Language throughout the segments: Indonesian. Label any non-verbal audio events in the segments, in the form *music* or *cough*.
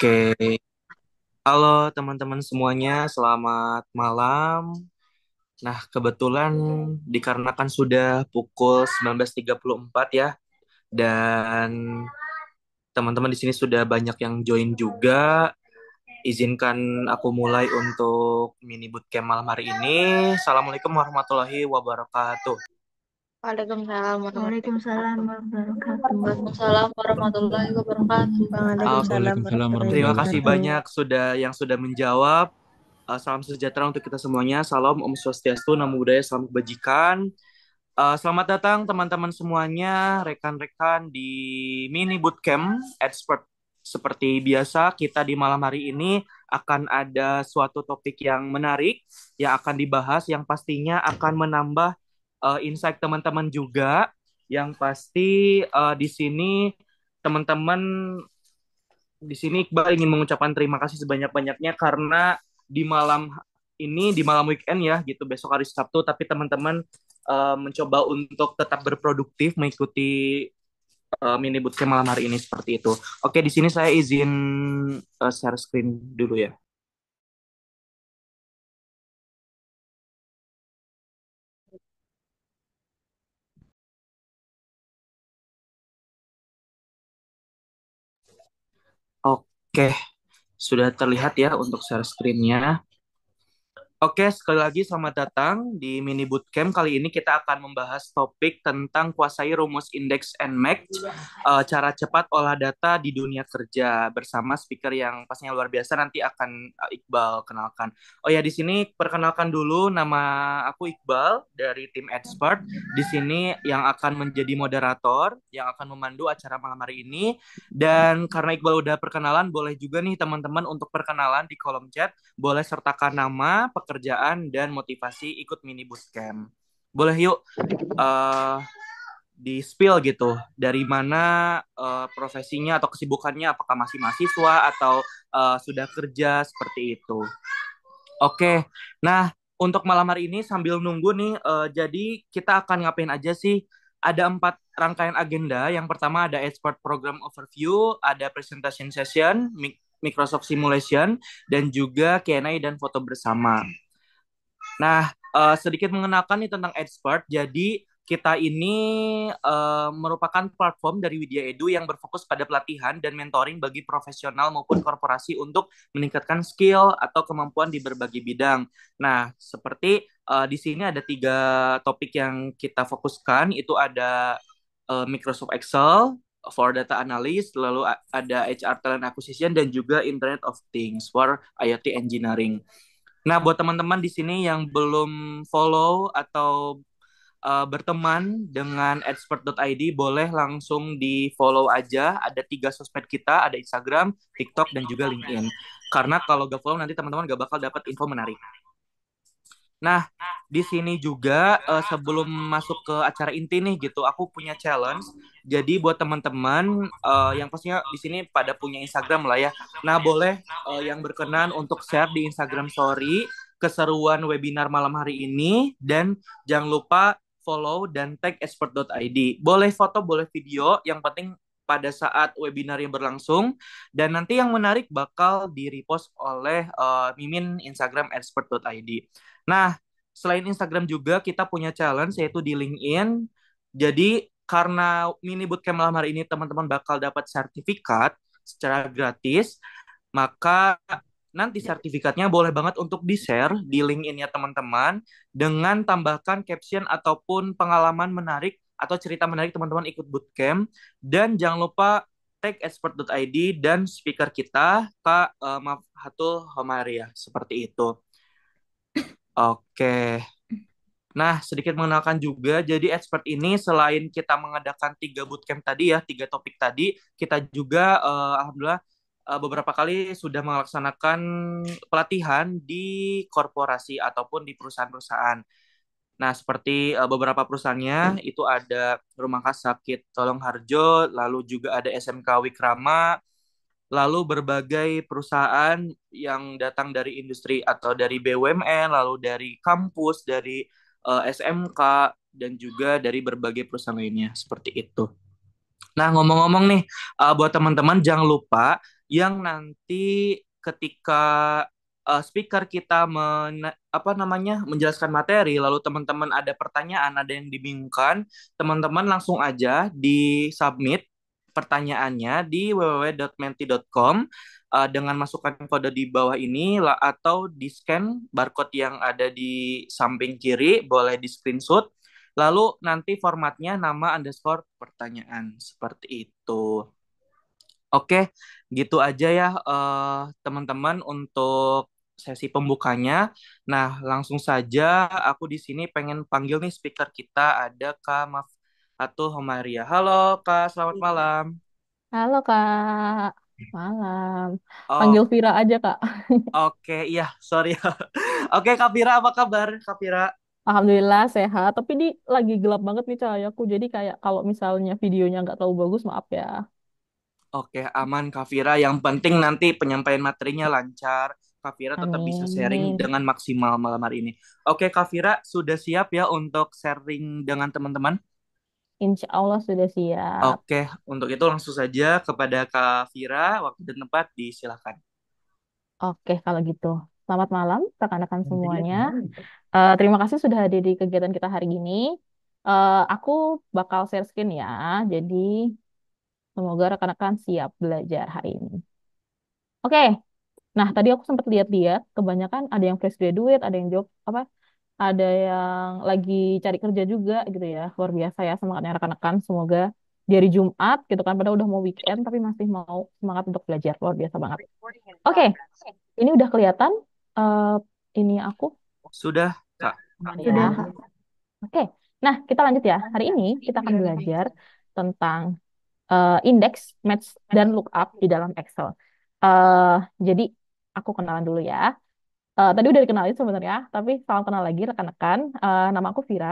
Oke, halo teman-teman semuanya, selamat malam. Nah, kebetulan dikarenakan sudah pukul 19.34 ya, dan teman-teman di sini sudah banyak yang join juga. Izinkan aku mulai untuk mini bootcamp malam hari ini. Assalamualaikum warahmatullahi wabarakatuh. Waalaikumsalam warahmatullahi wabarakatuh. Waalaikumsalam warahmatullahi wabarakatuh. Terima kasih banyak sudah yang sudah menjawab. Uh, salam sejahtera untuk kita semuanya. Salam Om Swastiastu, Namo Buddhaya, salam kebajikan. Uh, selamat datang teman-teman semuanya, rekan-rekan di mini bootcamp expert. Seperti biasa, kita di malam hari ini akan ada suatu topik yang menarik yang akan dibahas yang pastinya akan menambah uh, insight teman-teman juga. Yang pasti uh, di sini teman-teman di sini Iqbal ingin mengucapkan terima kasih sebanyak-banyaknya karena di malam ini di malam weekend ya gitu besok hari Sabtu tapi teman-teman uh, mencoba untuk tetap berproduktif mengikuti uh, mini bootcamp malam hari ini seperti itu. Oke, di sini saya izin uh, share screen dulu ya. Oke, sudah terlihat ya untuk share screen-nya. Oke, sekali lagi selamat datang di mini bootcamp. Kali ini kita akan membahas topik tentang kuasai rumus indeks and match, iya. eh, uh, cara cepat olah data di dunia kerja bersama speaker yang pastinya luar biasa nanti akan eh, Iqbal kenalkan. Oh ya, di sini perkenalkan dulu nama aku Iqbal dari tim Expert. Di sini yang akan menjadi moderator, yang akan memandu acara malam hari ini. Dan karena Iqbal udah perkenalan, boleh juga nih teman-teman untuk perkenalan di kolom chat, boleh sertakan nama, pekerjaan dan motivasi ikut mini bootcamp. Boleh yuk uh, di spill gitu dari mana uh, profesinya atau kesibukannya apakah masih mahasiswa atau uh, sudah kerja seperti itu. Oke. Nah, untuk malam hari ini sambil nunggu nih uh, jadi kita akan ngapain aja sih? Ada empat rangkaian agenda. Yang pertama ada expert program overview, ada presentation session, Microsoft Simulation, dan juga Q&A dan foto bersama. Nah, uh, sedikit mengenalkan nih tentang Edspert. Jadi kita ini uh, merupakan platform dari Widya Edu yang berfokus pada pelatihan dan mentoring bagi profesional maupun korporasi untuk meningkatkan skill atau kemampuan di berbagai bidang. Nah, seperti uh, di sini ada tiga topik yang kita fokuskan, itu ada uh, Microsoft Excel, for data analyst, lalu ada HR talent acquisition dan juga Internet of Things for IoT engineering. Nah, buat teman-teman di sini yang belum follow atau uh, berteman dengan expert.id, boleh langsung di follow aja. Ada tiga sosmed kita, ada Instagram, TikTok, dan juga LinkedIn. Karena kalau gak follow nanti teman-teman gak bakal dapat info menarik. Nah, nah, di sini juga uh, sebelum masuk ke acara inti nih gitu, aku punya challenge. Jadi buat teman-teman uh, yang pastinya di sini pada punya Instagram lah ya. Nah, boleh uh, yang berkenan untuk share di Instagram story keseruan webinar malam hari ini dan jangan lupa follow dan tag expert.id. Boleh foto, boleh video, yang penting pada saat webinar yang berlangsung dan nanti yang menarik bakal di-repost oleh uh, Mimin Instagram expert.id. Nah, selain Instagram juga kita punya challenge yaitu di LinkedIn. Jadi karena mini bootcamp malam hari ini teman-teman bakal dapat sertifikat secara gratis, maka nanti sertifikatnya boleh banget untuk di-share di, link linkedin ya teman-teman dengan tambahkan caption ataupun pengalaman menarik atau cerita menarik teman-teman ikut bootcamp dan jangan lupa tag expert.id dan speaker kita Kak uh, eh, Mafatul Homaria seperti itu. Oke. Nah, sedikit mengenalkan juga, jadi expert ini selain kita mengadakan tiga bootcamp tadi ya, tiga topik tadi, kita juga uh, alhamdulillah uh, beberapa kali sudah melaksanakan pelatihan di korporasi ataupun di perusahaan-perusahaan. Nah, seperti uh, beberapa perusahaannya, hmm. itu ada Rumah Sakit Tolong Harjo, lalu juga ada SMK Wikrama, lalu berbagai perusahaan yang datang dari industri atau dari BUMN, lalu dari kampus, dari uh, eh, SMK, dan juga dari berbagai perusahaan lainnya seperti itu. Nah, ngomong-ngomong nih, uh, buat teman-teman jangan lupa yang nanti ketika uh, speaker kita men, apa namanya menjelaskan materi lalu teman-teman ada pertanyaan ada yang dibingungkan teman-teman langsung aja di submit pertanyaannya di www.menti.com uh, eh, dengan masukkan kode di bawah ini atau di scan barcode yang ada di samping kiri boleh di screenshot lalu nanti formatnya nama underscore pertanyaan seperti itu oke gitu aja ya teman eh, teman-teman untuk sesi pembukanya. Nah, langsung saja aku di sini pengen panggil nih speaker kita ada Kak Maf atau Homaria. Halo Kak, selamat iya. malam. Halo Kak, malam. Oh. Panggil Vira aja Kak. *laughs* oke, iya, sorry. *laughs* Oke, Kak Vira, apa kabar? Kak Vira? Alhamdulillah sehat, tapi di lagi gelap banget nih cahayaku. Jadi kayak kalau misalnya videonya nggak terlalu bagus, maaf ya. Oke, aman Kak Vira. Yang penting nanti penyampaian materinya lancar. Kak Fira tetap bisa sharing dengan maksimal malam hari ini. Oke, Kak Fira sudah siap ya untuk sharing dengan teman-teman? Insya Allah sudah siap. Oke, untuk itu langsung saja kepada Kak Fira, waktu dan tempat disilakan. Oke, kalau gitu. Selamat malam rekan-rekan semuanya. Uh, terima kasih sudah hadir di kegiatan kita hari ini. Uh, aku bakal share screen ya, jadi semoga rekan-rekan siap belajar hari ini. Oke, nah tadi aku sempat lihat-lihat, kebanyakan ada yang fresh graduate, ada yang job apa ada yang lagi cari kerja juga gitu ya. Luar biasa ya semangatnya rekan-rekan. Semoga di Jumat gitu kan, padahal udah mau weekend tapi masih mau semangat untuk belajar. Luar biasa banget. Oke, okay. ini udah kelihatan uh, ini aku. Sudah, Kak. Sudah. Ya. Oke, okay. nah kita lanjut ya. Hari ini kita akan belajar tentang uh, indeks, match, dan lookup di dalam Excel. Uh, jadi aku kenalan dulu ya. Uh, tadi udah dikenalin sebenarnya, tapi salam kenal lagi rekan-rekan. Uh, nama aku Vira,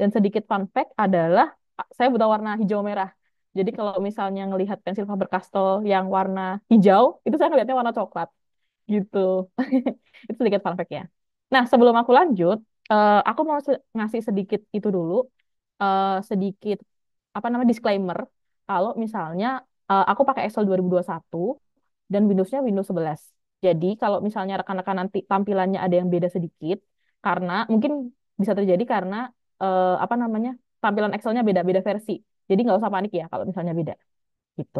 dan sedikit fun fact adalah saya buta warna hijau merah. Jadi kalau misalnya ngelihat pensil Faber-Castell yang warna hijau, itu saya ngelihatnya warna coklat. Gitu. *laughs* itu sedikit fun fact ya. Nah, sebelum aku lanjut, uh, aku mau se ngasih sedikit itu dulu, uh, sedikit apa namanya disclaimer. Kalau misalnya uh, aku pakai Excel 2021 dan Windows-nya Windows 11 jadi kalau misalnya rekan-rekan nanti tampilannya ada yang beda sedikit, karena mungkin bisa terjadi karena eh, apa namanya tampilan Excelnya beda-beda versi. Jadi nggak usah panik ya kalau misalnya beda. Gitu.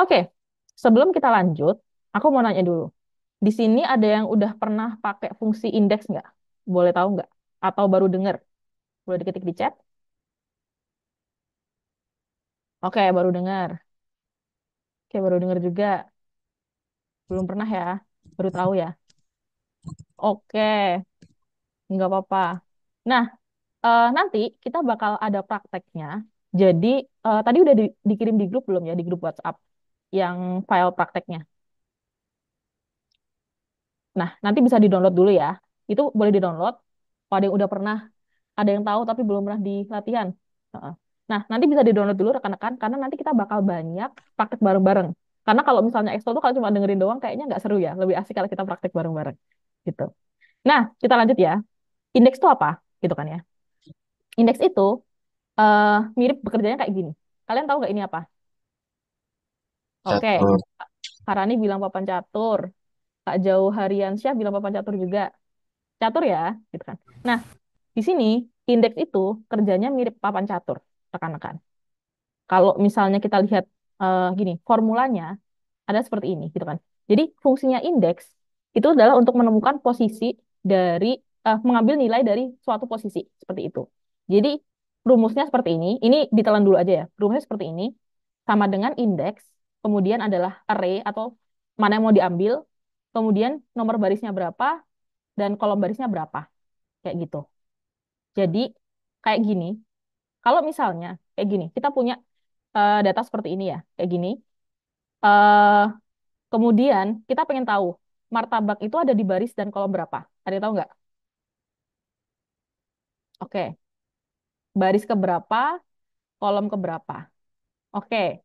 Oke, sebelum kita lanjut, aku mau nanya dulu. Di sini ada yang udah pernah pakai fungsi indeks nggak? Boleh tahu nggak? Atau baru dengar? Boleh diketik di chat? Oke, baru dengar. Oke, baru dengar juga. Belum pernah ya? Baru tahu ya? Oke, nggak apa-apa. Nah, uh, nanti kita bakal ada prakteknya. Jadi, uh, tadi udah di- dikirim di grup belum ya? Di grup WhatsApp yang file prakteknya. Nah, nanti bisa di-download dulu ya. Itu boleh di-download. Kalau ada yang udah pernah, ada yang tahu tapi belum pernah di latihan. -uh. Nah, nanti bisa di-download dulu rekan-rekan karena nanti kita bakal banyak praktek bareng-bareng. Karena kalau misalnya ekskul tuh kalau cuma dengerin doang kayaknya nggak seru ya. Lebih asik kalau kita praktek bareng-bareng gitu. Nah, kita lanjut ya. Indeks itu apa? Gitu kan ya. Indeks itu uh, mirip bekerjanya kayak gini. Kalian tahu nggak ini apa? Oke. Okay. Karani bilang papan catur. Kak Jauh Syah bilang papan catur juga. Catur ya, gitu kan. Nah, di sini indeks itu kerjanya mirip papan catur, rekan-rekan. Kalau misalnya kita lihat uh, gini, formulanya ada seperti ini gitu kan. Jadi fungsinya indeks itu adalah untuk menemukan posisi dari uh, mengambil nilai dari suatu posisi seperti itu. Jadi rumusnya seperti ini. Ini ditelan dulu aja ya. Rumusnya seperti ini sama dengan indeks, kemudian adalah array atau mana yang mau diambil, kemudian nomor barisnya berapa dan kolom barisnya berapa. Kayak gitu. Jadi kayak gini. Kalau misalnya kayak gini, kita punya uh, data seperti ini ya, kayak gini. Uh, kemudian kita pengen tahu martabak itu ada di baris dan kolom berapa? Ada yang tahu nggak? Oke, baris keberapa, kolom keberapa? Oke,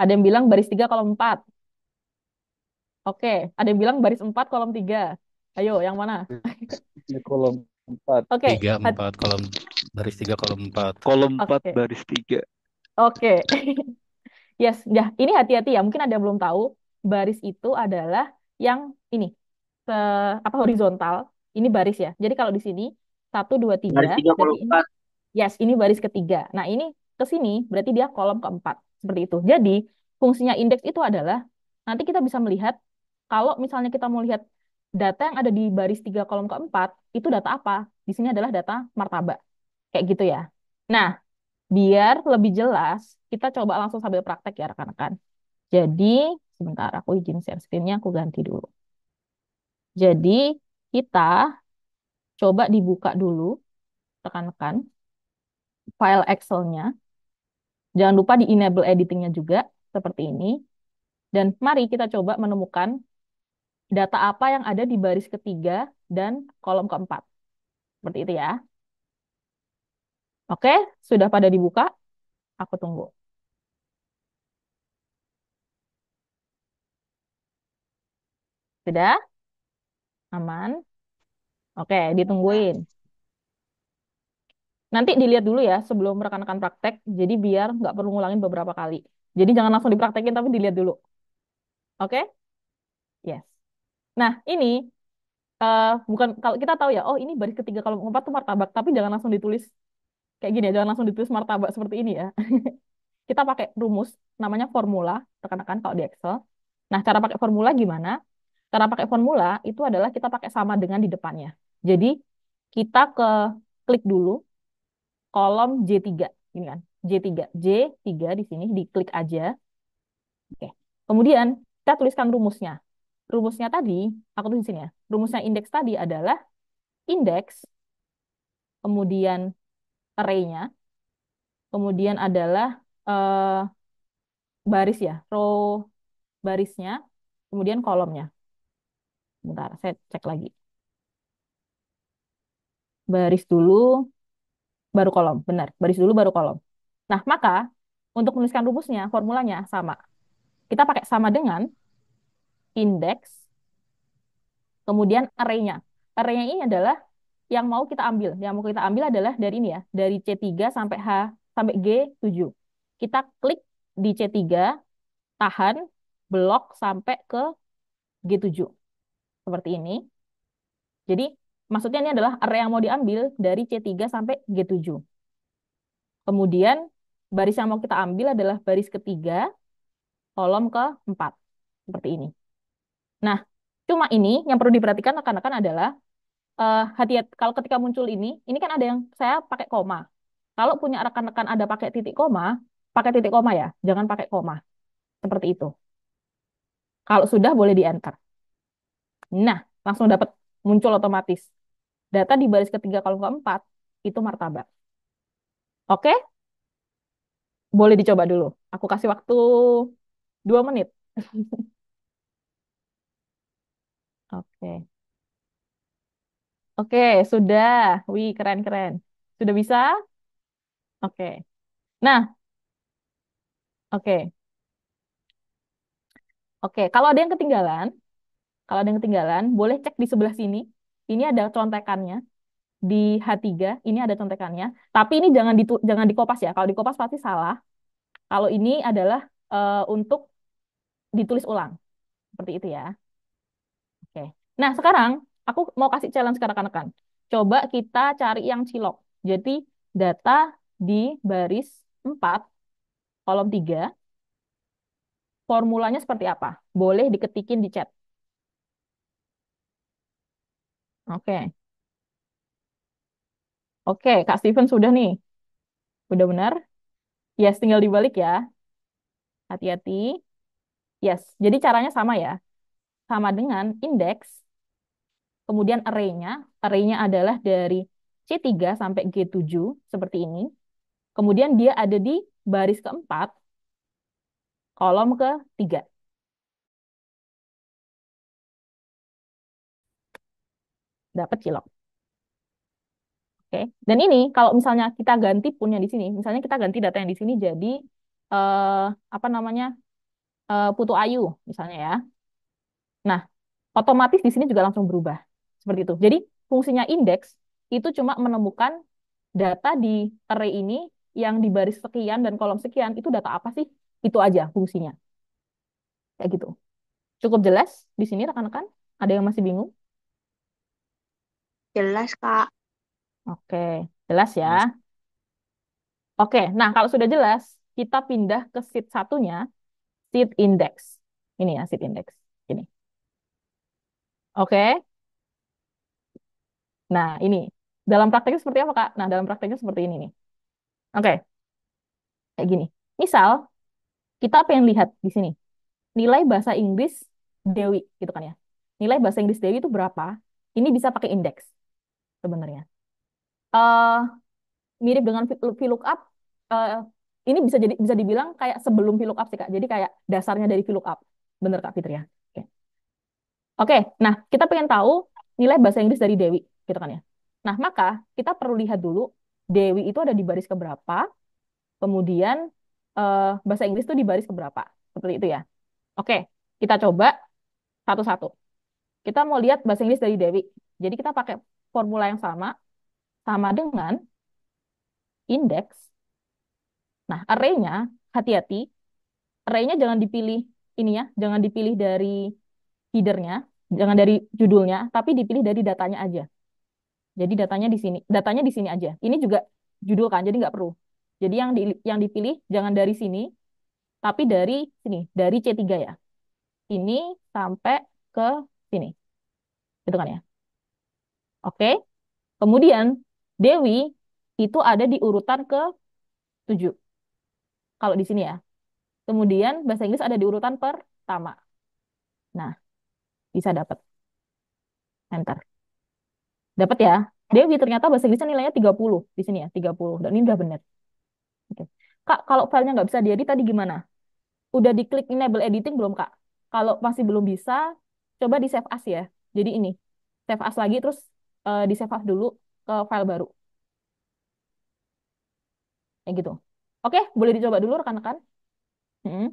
ada yang bilang baris tiga kolom empat. Oke, ada yang bilang baris empat kolom tiga. Ayo, yang mana? kolom empat, Oke. Tiga empat kolom baris tiga kolom empat. Kolom empat okay. baris tiga. Oke. *laughs* yes, ya ini hati-hati ya. Mungkin ada yang belum tahu, baris itu adalah yang ini Se apa horizontal. Ini baris ya. Jadi kalau di sini satu dua tiga. Baris tiga kolom ini, empat. Yes, ini baris ketiga. Nah ini ke sini berarti dia kolom keempat seperti itu. Jadi fungsinya indeks itu adalah nanti kita bisa melihat kalau misalnya kita mau lihat data yang ada di baris tiga kolom keempat itu data apa? Di sini adalah data martabak. Kayak gitu ya. Nah, biar lebih jelas, kita coba langsung sambil praktek ya rekan-rekan. Jadi, sebentar aku izin share screen-nya aku ganti dulu. Jadi, kita coba dibuka dulu rekan-rekan file Excel-nya. Jangan lupa di enable editing-nya juga seperti ini. Dan mari kita coba menemukan data apa yang ada di baris ketiga dan kolom keempat. Seperti itu ya. Oke, sudah pada dibuka? Aku tunggu. Sudah? Aman? Oke, ditungguin. Nanti dilihat dulu ya sebelum rekan-rekan praktek, jadi biar nggak perlu ngulangin beberapa kali. Jadi jangan langsung dipraktekin, tapi dilihat dulu. Oke? Yes. Nah, ini uh, bukan kalau kita tahu ya, oh ini baris ketiga kalau empat itu martabak, tapi jangan langsung ditulis kayak gini ya, jangan langsung ditulis martabak seperti ini ya. *laughs* kita pakai rumus, namanya formula, rekan-rekan kalau di Excel. Nah, cara pakai formula gimana? Cara pakai formula itu adalah kita pakai sama dengan di depannya. Jadi, kita ke klik dulu kolom J3, ini kan. J3, J3 di sini, diklik aja. Oke. Kemudian, kita tuliskan rumusnya. Rumusnya tadi, aku tulis di sini ya. Rumusnya indeks tadi adalah indeks, kemudian array-nya. Kemudian adalah uh, baris ya, row barisnya, kemudian kolomnya. Bentar, saya cek lagi. Baris dulu, baru kolom. Benar, baris dulu baru kolom. Nah, maka untuk menuliskan rumusnya, formulanya sama. Kita pakai sama dengan indeks, kemudian Array-nya ini adalah yang mau kita ambil. Yang mau kita ambil adalah dari ini ya, dari C3 sampai H sampai G7. Kita klik di C3, tahan, blok sampai ke G7. Seperti ini. Jadi maksudnya ini adalah area yang mau diambil dari C3 sampai G7. Kemudian baris yang mau kita ambil adalah baris ketiga, kolom keempat. Seperti ini. Nah, cuma ini yang perlu diperhatikan rekan-rekan adalah uh, eh, hati kalau ketika muncul ini, ini kan ada yang saya pakai koma. Kalau punya rekan-rekan ada pakai titik koma, pakai titik koma ya, jangan pakai koma. Seperti itu. Kalau sudah boleh di enter. Nah, langsung dapat muncul otomatis. Data di baris ketiga kalau keempat itu martabak. Oke? Boleh dicoba dulu. Aku kasih waktu dua menit. *laughs* Oke. Okay. Oke, sudah. Wih, keren-keren. Sudah bisa? Oke. Nah, oke. Oke, kalau ada yang ketinggalan, kalau ada yang ketinggalan, boleh cek di sebelah sini. Ini ada contekannya di H3, ini ada contekannya. Tapi ini jangan di jangan dikopas ya. Kalau dikopas pasti salah. Kalau ini adalah uh, untuk ditulis ulang. Seperti itu ya. Oke. Nah, sekarang aku mau kasih challenge ke rekan-rekan. Coba kita cari yang cilok. Jadi data di baris 4, kolom 3, formulanya seperti apa? Boleh diketikin di chat. Oke. Okay. Oke, okay, Kak Steven sudah nih. Udah benar? Yes, tinggal dibalik ya. Hati-hati. Yes, jadi caranya sama ya. Sama dengan indeks Kemudian array-nya, adalah dari C3 sampai G7 seperti ini. Kemudian dia ada di baris keempat, kolom ke tiga Dapat cilok. Oke, dan ini kalau misalnya kita ganti punya di sini, misalnya kita ganti data yang di sini jadi eh, apa namanya eh, Putu Ayu misalnya ya. Nah, otomatis di sini juga langsung berubah. Seperti itu. Jadi fungsinya indeks itu cuma menemukan data di array ini yang di baris sekian dan kolom sekian itu data apa sih? Itu aja fungsinya. Kayak gitu. Cukup jelas di sini rekan-rekan? Ada yang masih bingung? Jelas, Kak. Oke, jelas ya. Oke, nah kalau sudah jelas, kita pindah ke sheet satunya, sheet index. Ini ya, sheet index. Ini. Oke, Nah, ini dalam prakteknya seperti apa, Kak? Nah, dalam prakteknya seperti ini nih. Oke. Kayak gini. Misal kita pengen lihat di sini nilai bahasa Inggris Dewi gitu kan ya. Nilai bahasa Inggris Dewi itu berapa? Ini bisa pakai indeks sebenarnya. Uh, mirip dengan VLOOKUP uh, ini bisa jadi bisa dibilang kayak sebelum VLOOKUP sih Kak. Jadi kayak dasarnya dari VLOOKUP. Bener Kak Fitri ya. Oke. Oke, nah kita pengen tahu nilai bahasa Inggris dari Dewi gitu kan ya. Nah, maka kita perlu lihat dulu Dewi itu ada di baris keberapa, kemudian eh, bahasa Inggris itu di baris keberapa, seperti itu ya. Oke, kita coba satu-satu. Kita mau lihat bahasa Inggris dari Dewi. Jadi kita pakai formula yang sama, sama dengan indeks. Nah, array-nya, hati-hati, array-nya jangan dipilih ini ya, jangan dipilih dari header-nya, jangan dari judulnya, tapi dipilih dari datanya aja. Jadi datanya di sini, datanya di sini aja. Ini juga judul kan, jadi nggak perlu. Jadi yang di, yang dipilih jangan dari sini, tapi dari sini, dari C3 ya. Ini sampai ke sini. Gitu kan ya. Oke. Kemudian Dewi itu ada di urutan ke 7. Kalau di sini ya. Kemudian bahasa Inggris ada di urutan pertama. Nah, bisa dapat. Enter. Dapat ya? Dewi ternyata bahasa Inggrisnya nilainya 30 di sini ya, 30. Dan ini udah benar. Oke. Kak, kalau filenya nggak bisa diedit tadi gimana? Udah diklik enable editing belum, Kak? Kalau masih belum bisa, coba di save as ya. Jadi ini, save as lagi terus uh, di save as dulu ke file baru. Kayak gitu. Oke, boleh dicoba dulu rekan-rekan. Hmm.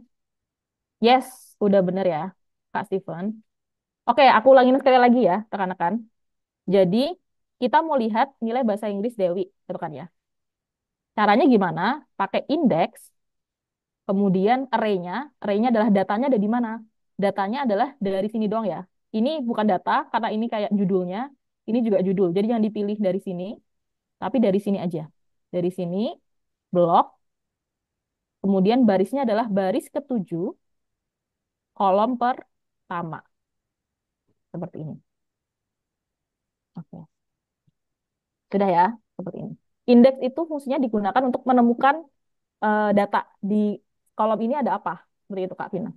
Yes, udah bener ya, Kak Steven. Oke, aku ulangin sekali lagi ya, rekan-rekan. Jadi kita mau lihat nilai bahasa Inggris Dewi, gitu kan ya. Caranya gimana? Pakai indeks, kemudian array-nya. Array-nya adalah datanya ada di mana? Datanya adalah dari sini doang ya. Ini bukan data, karena ini kayak judulnya. Ini juga judul, jadi yang dipilih dari sini. Tapi dari sini aja. Dari sini, blok. Kemudian barisnya adalah baris ketujuh, kolom pertama. Seperti ini. Sudah ya, seperti ini. Indeks itu fungsinya digunakan untuk menemukan uh, data di kolom ini ada apa. Seperti itu, Kak Vina.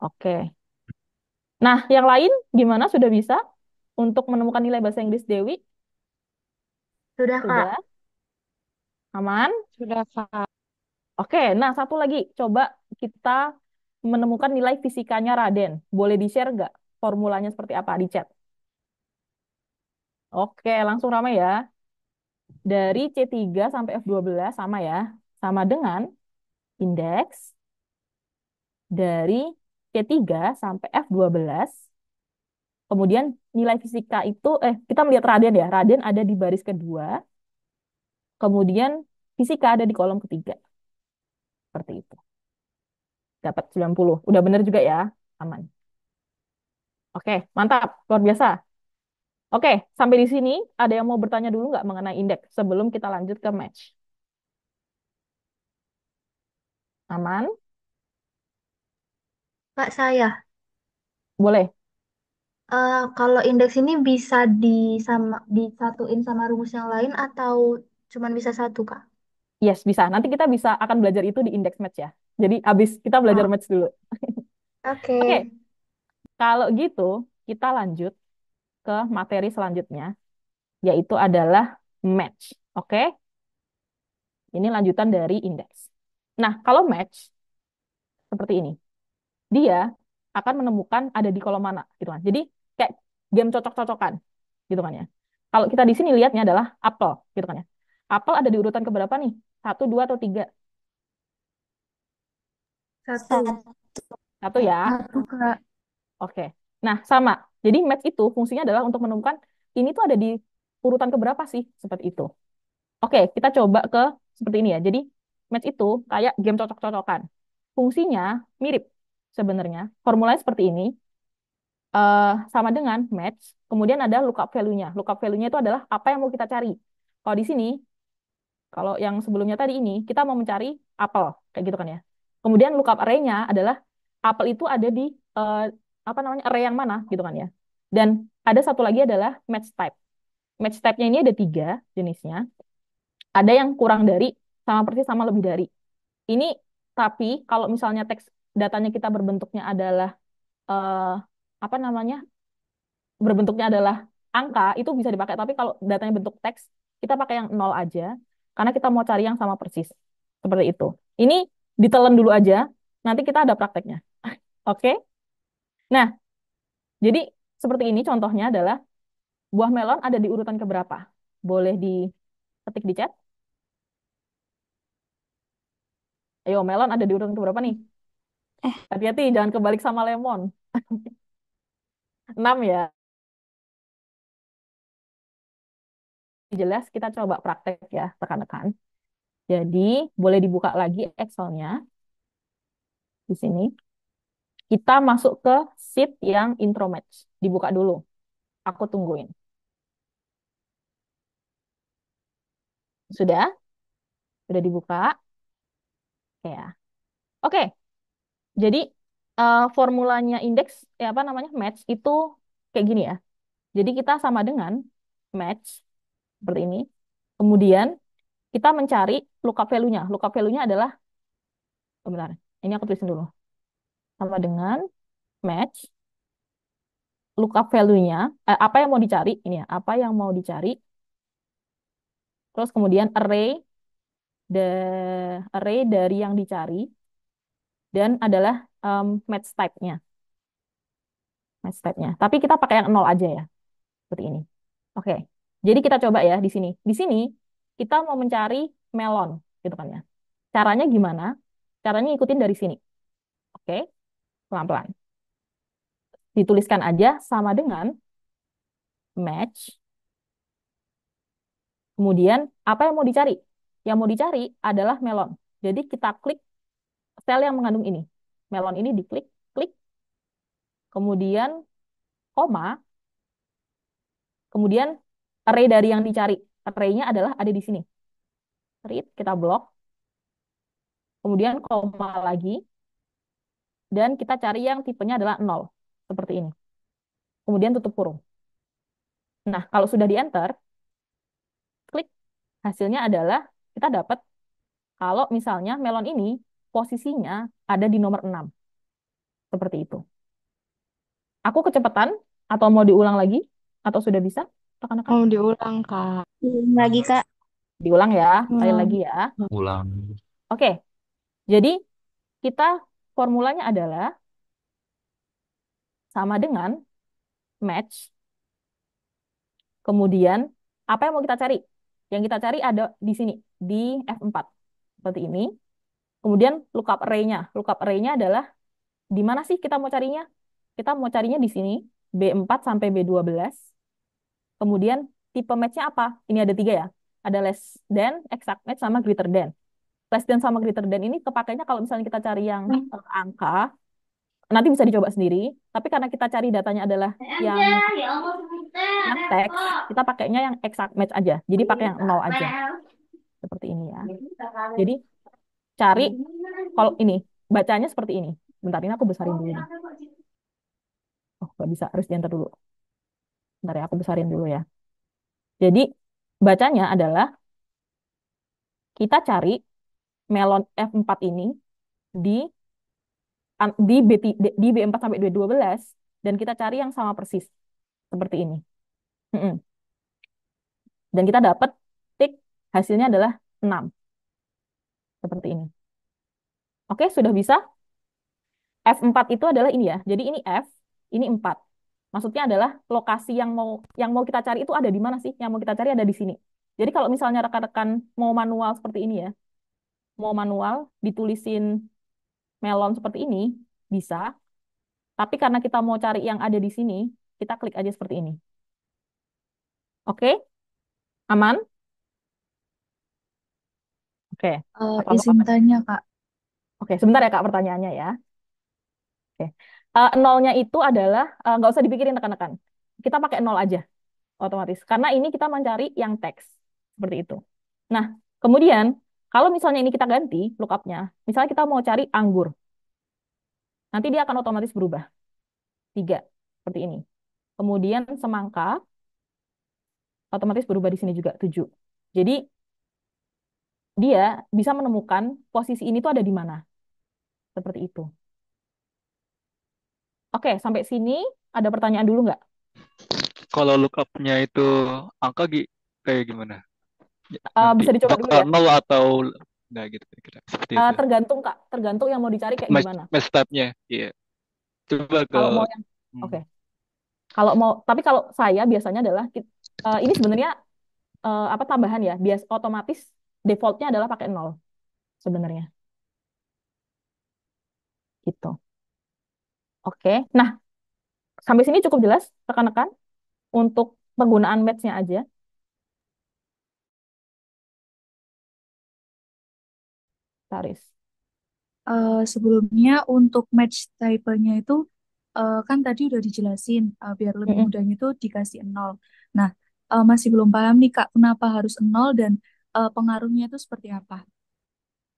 Oke. Nah, yang lain gimana? Sudah bisa untuk menemukan nilai bahasa Inggris Dewi? Sudah, Kak. Sudah. Aman? Sudah, Kak. Oke, nah satu lagi. Coba kita menemukan nilai fisikanya Raden. Boleh di-share nggak formulanya seperti apa di chat? Oke, langsung ramai ya. Dari C3 sampai F12 sama ya. Sama dengan indeks dari C3 sampai F12. Kemudian nilai fisika itu, eh kita melihat raden ya. Raden ada di baris kedua. Kemudian fisika ada di kolom ketiga. Seperti itu. Dapat 90. Udah bener juga ya. Aman. Oke, mantap. Luar biasa. Oke, sampai di sini ada yang mau bertanya dulu nggak mengenai indeks sebelum kita lanjut ke match? Aman? Pak, saya. Boleh. Uh, kalau indeks ini bisa disama, disatuin sama rumus yang lain atau cuman bisa satu, Kak? Yes, bisa. Nanti kita bisa akan belajar itu di indeks match ya. Jadi habis kita belajar ah. match dulu. Oke, *laughs* Oke, kalau gitu kita lanjut ke materi selanjutnya, yaitu adalah match. Oke? Okay? Ini lanjutan dari indeks. Nah, kalau match, seperti ini. Dia akan menemukan ada di kolom mana, gitu kan. Jadi, kayak game cocok-cocokan, gitu kan ya. Kalau kita di sini lihatnya adalah apel, gitu kan ya. Apel ada di urutan keberapa nih? Satu, dua, atau tiga? Satu. Satu ya? Satu, Kak. Oke. Nah, sama. Jadi match itu fungsinya adalah untuk menemukan ini tuh ada di urutan keberapa sih, seperti itu. Oke, kita coba ke seperti ini ya. Jadi match itu kayak game cocok-cocokan. Fungsinya mirip sebenarnya. Formulanya seperti ini. Uh, sama dengan match, kemudian ada lookup value-nya. Lookup value-nya itu adalah apa yang mau kita cari. Kalau di sini, kalau yang sebelumnya tadi ini, kita mau mencari apel, kayak gitu kan ya. Kemudian lookup array-nya adalah apel itu ada di uh, apa namanya array yang mana gitu kan ya. Dan ada satu lagi adalah match type. Match type-nya ini ada tiga jenisnya. Ada yang kurang dari, sama persis sama lebih dari. Ini tapi kalau misalnya teks datanya kita berbentuknya adalah uh, apa namanya berbentuknya adalah angka itu bisa dipakai. Tapi kalau datanya bentuk teks kita pakai yang nol aja karena kita mau cari yang sama persis seperti itu. Ini ditelan dulu aja, nanti kita ada prakteknya. *laughs* Oke? okay? Nah, jadi seperti ini contohnya adalah buah melon ada di urutan keberapa? Boleh diketik di chat? Ayo, melon ada di urutan keberapa nih? Eh. Hati-hati, jangan kebalik sama lemon. *laughs* Enam ya. Jelas kita coba praktek ya, tekan-tekan. Jadi, boleh dibuka lagi Excel-nya. Di sini. Kita masuk ke seat yang intro match. Dibuka dulu. Aku tungguin. Sudah? Sudah dibuka? Ya. Oke. Jadi uh, formulanya indeks ya apa namanya match itu kayak gini ya. Jadi kita sama dengan match seperti ini. Kemudian kita mencari lookup value-nya. Lookup value-nya adalah oh, Ini aku tulisin dulu sama dengan match lookup value-nya eh, apa yang mau dicari ini ya apa yang mau dicari terus kemudian array the array dari yang dicari dan adalah um, match type-nya match type-nya tapi kita pakai yang nol aja ya seperti ini oke jadi kita coba ya di sini di sini kita mau mencari melon gitu kan ya caranya gimana caranya ikutin dari sini oke pelan-pelan. Dituliskan aja sama dengan match. Kemudian apa yang mau dicari? Yang mau dicari adalah melon. Jadi kita klik sel yang mengandung ini. Melon ini diklik, klik. Kemudian koma. Kemudian array dari yang dicari. Array-nya adalah ada di sini. Read, kita blok. Kemudian koma lagi dan kita cari yang tipenya adalah nol seperti ini. Kemudian tutup kurung. Nah, kalau sudah di-enter, klik, hasilnya adalah kita dapat kalau misalnya melon ini posisinya ada di nomor 6. Seperti itu. Aku kecepatan atau mau diulang lagi? Atau sudah bisa? Mau oh, diulang, Kak. Diulang lagi, Kak. Diulang ya, sekali lagi ya. Ulang. Oke. Jadi kita formulanya adalah sama dengan match. Kemudian, apa yang mau kita cari? Yang kita cari ada di sini, di F4. Seperti ini. Kemudian lookup array-nya. Lookup array-nya adalah di mana sih kita mau carinya? Kita mau carinya di sini, B4 sampai B12. Kemudian tipe match-nya apa? Ini ada tiga ya. Ada less than, exact match, sama greater than than sama glitter dan ini kepakainya kalau misalnya kita cari yang uh, angka nanti bisa dicoba sendiri tapi karena kita cari datanya adalah yang yang teks kita pakainya yang exact match aja jadi pakai yang nol aja seperti ini ya jadi cari kalau ini bacanya seperti ini bentar ini aku besarin oh, dulu oh nggak bisa harus diantar dulu bentar ya aku besarin dulu ya jadi bacanya adalah kita cari melon F4 ini di di B di B4 sampai B12 dan kita cari yang sama persis seperti ini. Dan kita dapat tik hasilnya adalah 6. Seperti ini. Oke, sudah bisa? F4 itu adalah ini ya. Jadi ini F, ini 4. Maksudnya adalah lokasi yang mau yang mau kita cari itu ada di mana sih? Yang mau kita cari ada di sini. Jadi kalau misalnya rekan-rekan mau manual seperti ini ya, mau manual ditulisin melon seperti ini bisa. Tapi karena kita mau cari yang ada di sini, kita klik aja seperti ini. Oke? Aman? Oke. Uh, izin tanya, Kak. Oke, sebentar ya Kak pertanyaannya ya. Oke. Uh, nolnya itu adalah uh, nggak usah dipikirin tekan-tekan. Kita pakai nol aja otomatis. Karena ini kita mencari yang teks seperti itu. Nah, kemudian kalau misalnya ini kita ganti lookup-nya, misalnya kita mau cari anggur, nanti dia akan otomatis berubah. Tiga, seperti ini. Kemudian semangka, otomatis berubah di sini juga, tujuh. Jadi, dia bisa menemukan posisi ini tuh ada di mana. Seperti itu. Oke, sampai sini ada pertanyaan dulu nggak? Kalau lookup-nya itu angka kayak gimana? Uh, bisa dicoba dulu ya. Nol atau nah gitu kira-kira uh, Tergantung kak, tergantung yang mau dicari kayak mas, gimana. Match stepnya iya. Yeah. Coba ke. Kalau mau yang, hmm. oke. Okay. Kalau mau, tapi kalau saya biasanya adalah uh, ini sebenarnya uh, apa tambahan ya? Bias otomatis defaultnya adalah pakai nol sebenarnya. Gitu. Oke, okay. nah sampai sini cukup jelas rekan-rekan untuk penggunaan match-nya aja. Taris? Uh, sebelumnya untuk match type-nya itu uh, kan tadi udah dijelasin uh, biar lebih mm -hmm. mudahnya itu dikasih nol. Nah, uh, masih belum paham nih Kak kenapa harus nol dan uh, pengaruhnya itu seperti apa?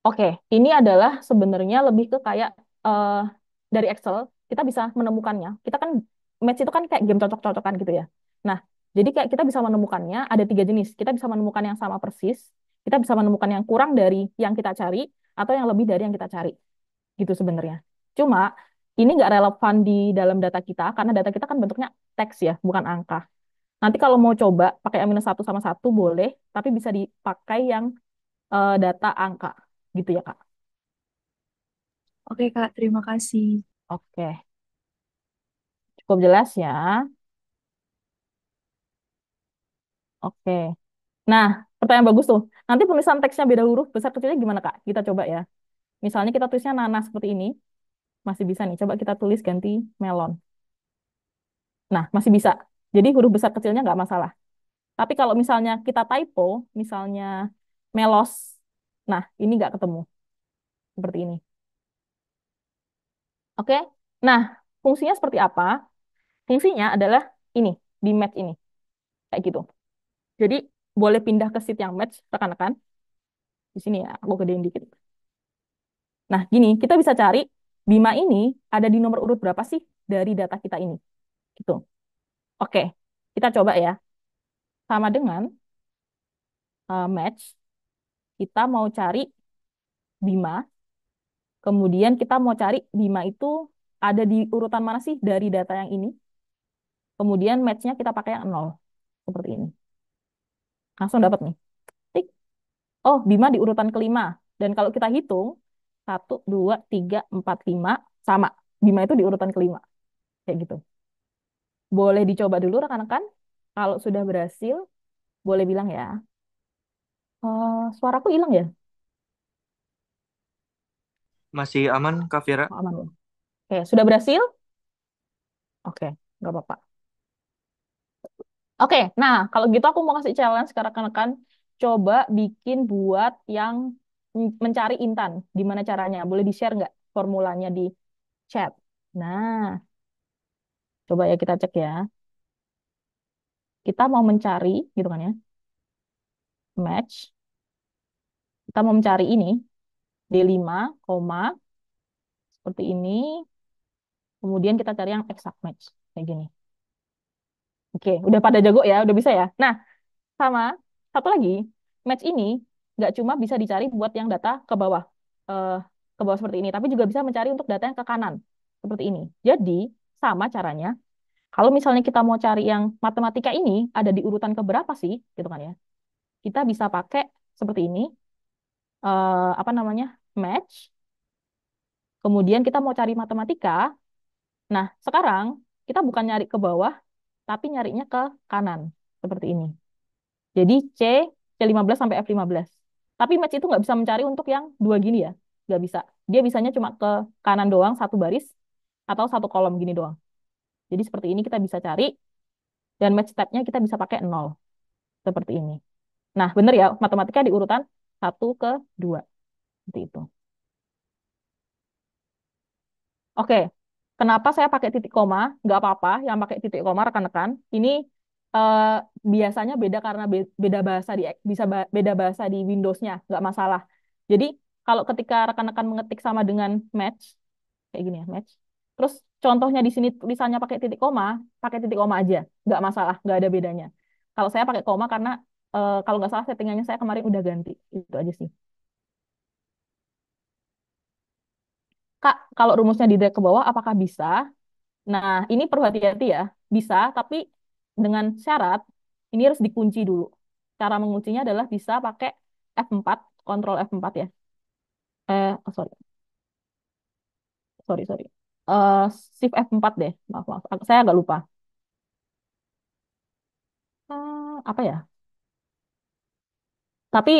Oke, ini adalah sebenarnya lebih ke kayak uh, dari Excel kita bisa menemukannya. Kita kan match itu kan kayak game cocok-cocokan gitu ya. Nah, jadi kayak kita bisa menemukannya ada tiga jenis. Kita bisa menemukan yang sama persis, kita bisa menemukan yang kurang dari yang kita cari, atau yang lebih dari yang kita cari gitu sebenarnya cuma ini nggak relevan di dalam data kita karena data kita kan bentuknya teks ya bukan angka nanti kalau mau coba pakai minus satu sama satu boleh tapi bisa dipakai yang uh, data angka gitu ya kak Oke Kak, terima kasih. Oke, cukup jelas ya. Oke. Nah, Pertanyaan bagus tuh. Nanti penulisan teksnya beda huruf, besar kecilnya gimana, Kak? Kita coba ya. Misalnya kita tulisnya nana seperti ini. Masih bisa nih. Coba kita tulis ganti melon. Nah, masih bisa. Jadi huruf besar kecilnya nggak masalah. Tapi kalau misalnya kita typo, misalnya melos, nah ini nggak ketemu. Seperti ini. Oke? Nah, fungsinya seperti apa? Fungsinya adalah ini, di match ini. Kayak gitu. Jadi boleh pindah ke seat yang match, rekan-rekan. Di sini ya, aku gedein dikit. Nah, gini, kita bisa cari Bima ini ada di nomor urut berapa sih dari data kita ini. Gitu. Oke, kita coba ya. Sama dengan uh, match, kita mau cari Bima. Kemudian kita mau cari Bima itu ada di urutan mana sih dari data yang ini. Kemudian match-nya kita pakai yang 0. Seperti ini. Langsung dapat nih. Tik. Oh, Bima di urutan kelima. Dan kalau kita hitung, 1, 2, 3, 4, 5, sama. Bima itu di urutan kelima. Kayak gitu. Boleh dicoba dulu rekan-rekan. Kalau sudah berhasil, boleh bilang ya. Uh, suaraku hilang ya? Masih aman, Kak Fira? Oh, aman ya? Oke, sudah berhasil? Oke, nggak apa-apa. Oke, nah kalau gitu aku mau kasih challenge sekarang rekan-rekan. Coba bikin buat yang mencari intan. Gimana caranya? Boleh di-share nggak formulanya di chat? Nah, coba ya kita cek ya. Kita mau mencari, gitu kan ya, match. Kita mau mencari ini, D5, koma, seperti ini. Kemudian kita cari yang exact match, kayak gini. Oke, udah pada jago ya, udah bisa ya. Nah, sama satu lagi, match ini nggak cuma bisa dicari buat yang data ke bawah, uh, ke bawah seperti ini, tapi juga bisa mencari untuk data yang ke kanan seperti ini. Jadi sama caranya. Kalau misalnya kita mau cari yang matematika ini ada di urutan keberapa sih, gitu kan ya? Kita bisa pakai seperti ini, uh, apa namanya match. Kemudian kita mau cari matematika. Nah, sekarang kita bukan nyari ke bawah, tapi nyarinya ke kanan seperti ini. Jadi C C15 sampai F15. Tapi match itu nggak bisa mencari untuk yang dua gini ya, nggak bisa. Dia bisanya cuma ke kanan doang satu baris atau satu kolom gini doang. Jadi seperti ini kita bisa cari dan match type-nya kita bisa pakai nol seperti ini. Nah, benar ya, matematika di urutan 1 ke 2. Seperti itu. Oke, Kenapa saya pakai titik koma? Nggak apa-apa, yang pakai titik koma rekan-rekan. Ini uh, biasanya beda karena be beda bahasa di bisa ba beda bahasa di Windows-nya, nggak masalah. Jadi kalau ketika rekan-rekan mengetik sama dengan match, kayak gini ya, match. Terus contohnya di sini tulisannya pakai titik koma, pakai titik koma aja, nggak masalah, nggak ada bedanya. Kalau saya pakai koma karena uh, kalau nggak salah settingannya saya kemarin udah ganti, itu aja sih. Kak, kalau rumusnya di drag ke bawah, apakah bisa? Nah, ini perlu hati-hati ya. Bisa, tapi dengan syarat, ini harus dikunci dulu. Cara menguncinya adalah bisa pakai F4, kontrol F4 ya. Eh, oh, sorry. Sorry, sorry. Uh, shift F4 deh. Maaf, maaf. Saya agak lupa. Hmm, apa ya? Tapi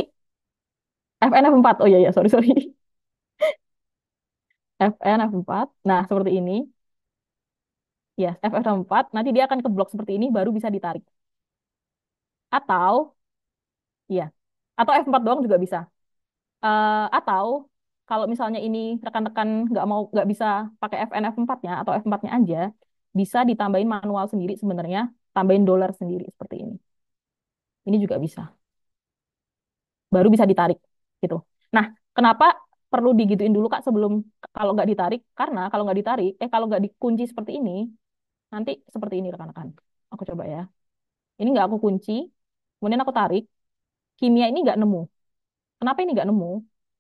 FN F4. Oh iya, iya. Sorry, sorry. Fn F4. Nah, seperti ini. ya Fn F4. Nanti dia akan ke blok seperti ini baru bisa ditarik. Atau iya, atau F4 doang juga bisa. Uh, atau kalau misalnya ini rekan-rekan nggak mau nggak bisa pakai Fn F4-nya atau F4-nya aja, bisa ditambahin manual sendiri sebenarnya, tambahin dolar sendiri seperti ini. Ini juga bisa. Baru bisa ditarik gitu. Nah, kenapa perlu digituin dulu kak sebelum kalau nggak ditarik karena kalau nggak ditarik eh kalau nggak dikunci seperti ini nanti seperti ini rekan-rekan aku coba ya ini nggak aku kunci kemudian aku tarik kimia ini nggak nemu kenapa ini nggak nemu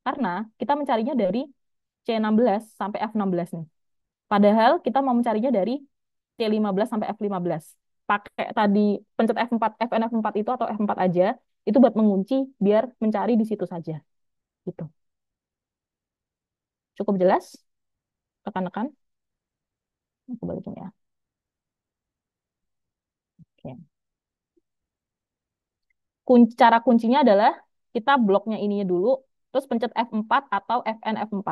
karena kita mencarinya dari C16 sampai F16 nih padahal kita mau mencarinya dari C15 sampai F15 pakai tadi pencet F4 fnf F4 itu atau F4 aja itu buat mengunci biar mencari di situ saja gitu Cukup jelas? Rekan-rekan? Aku balikin ya. Oke. Kun cara kuncinya adalah kita bloknya ini dulu, terus pencet F4 atau Fn F4.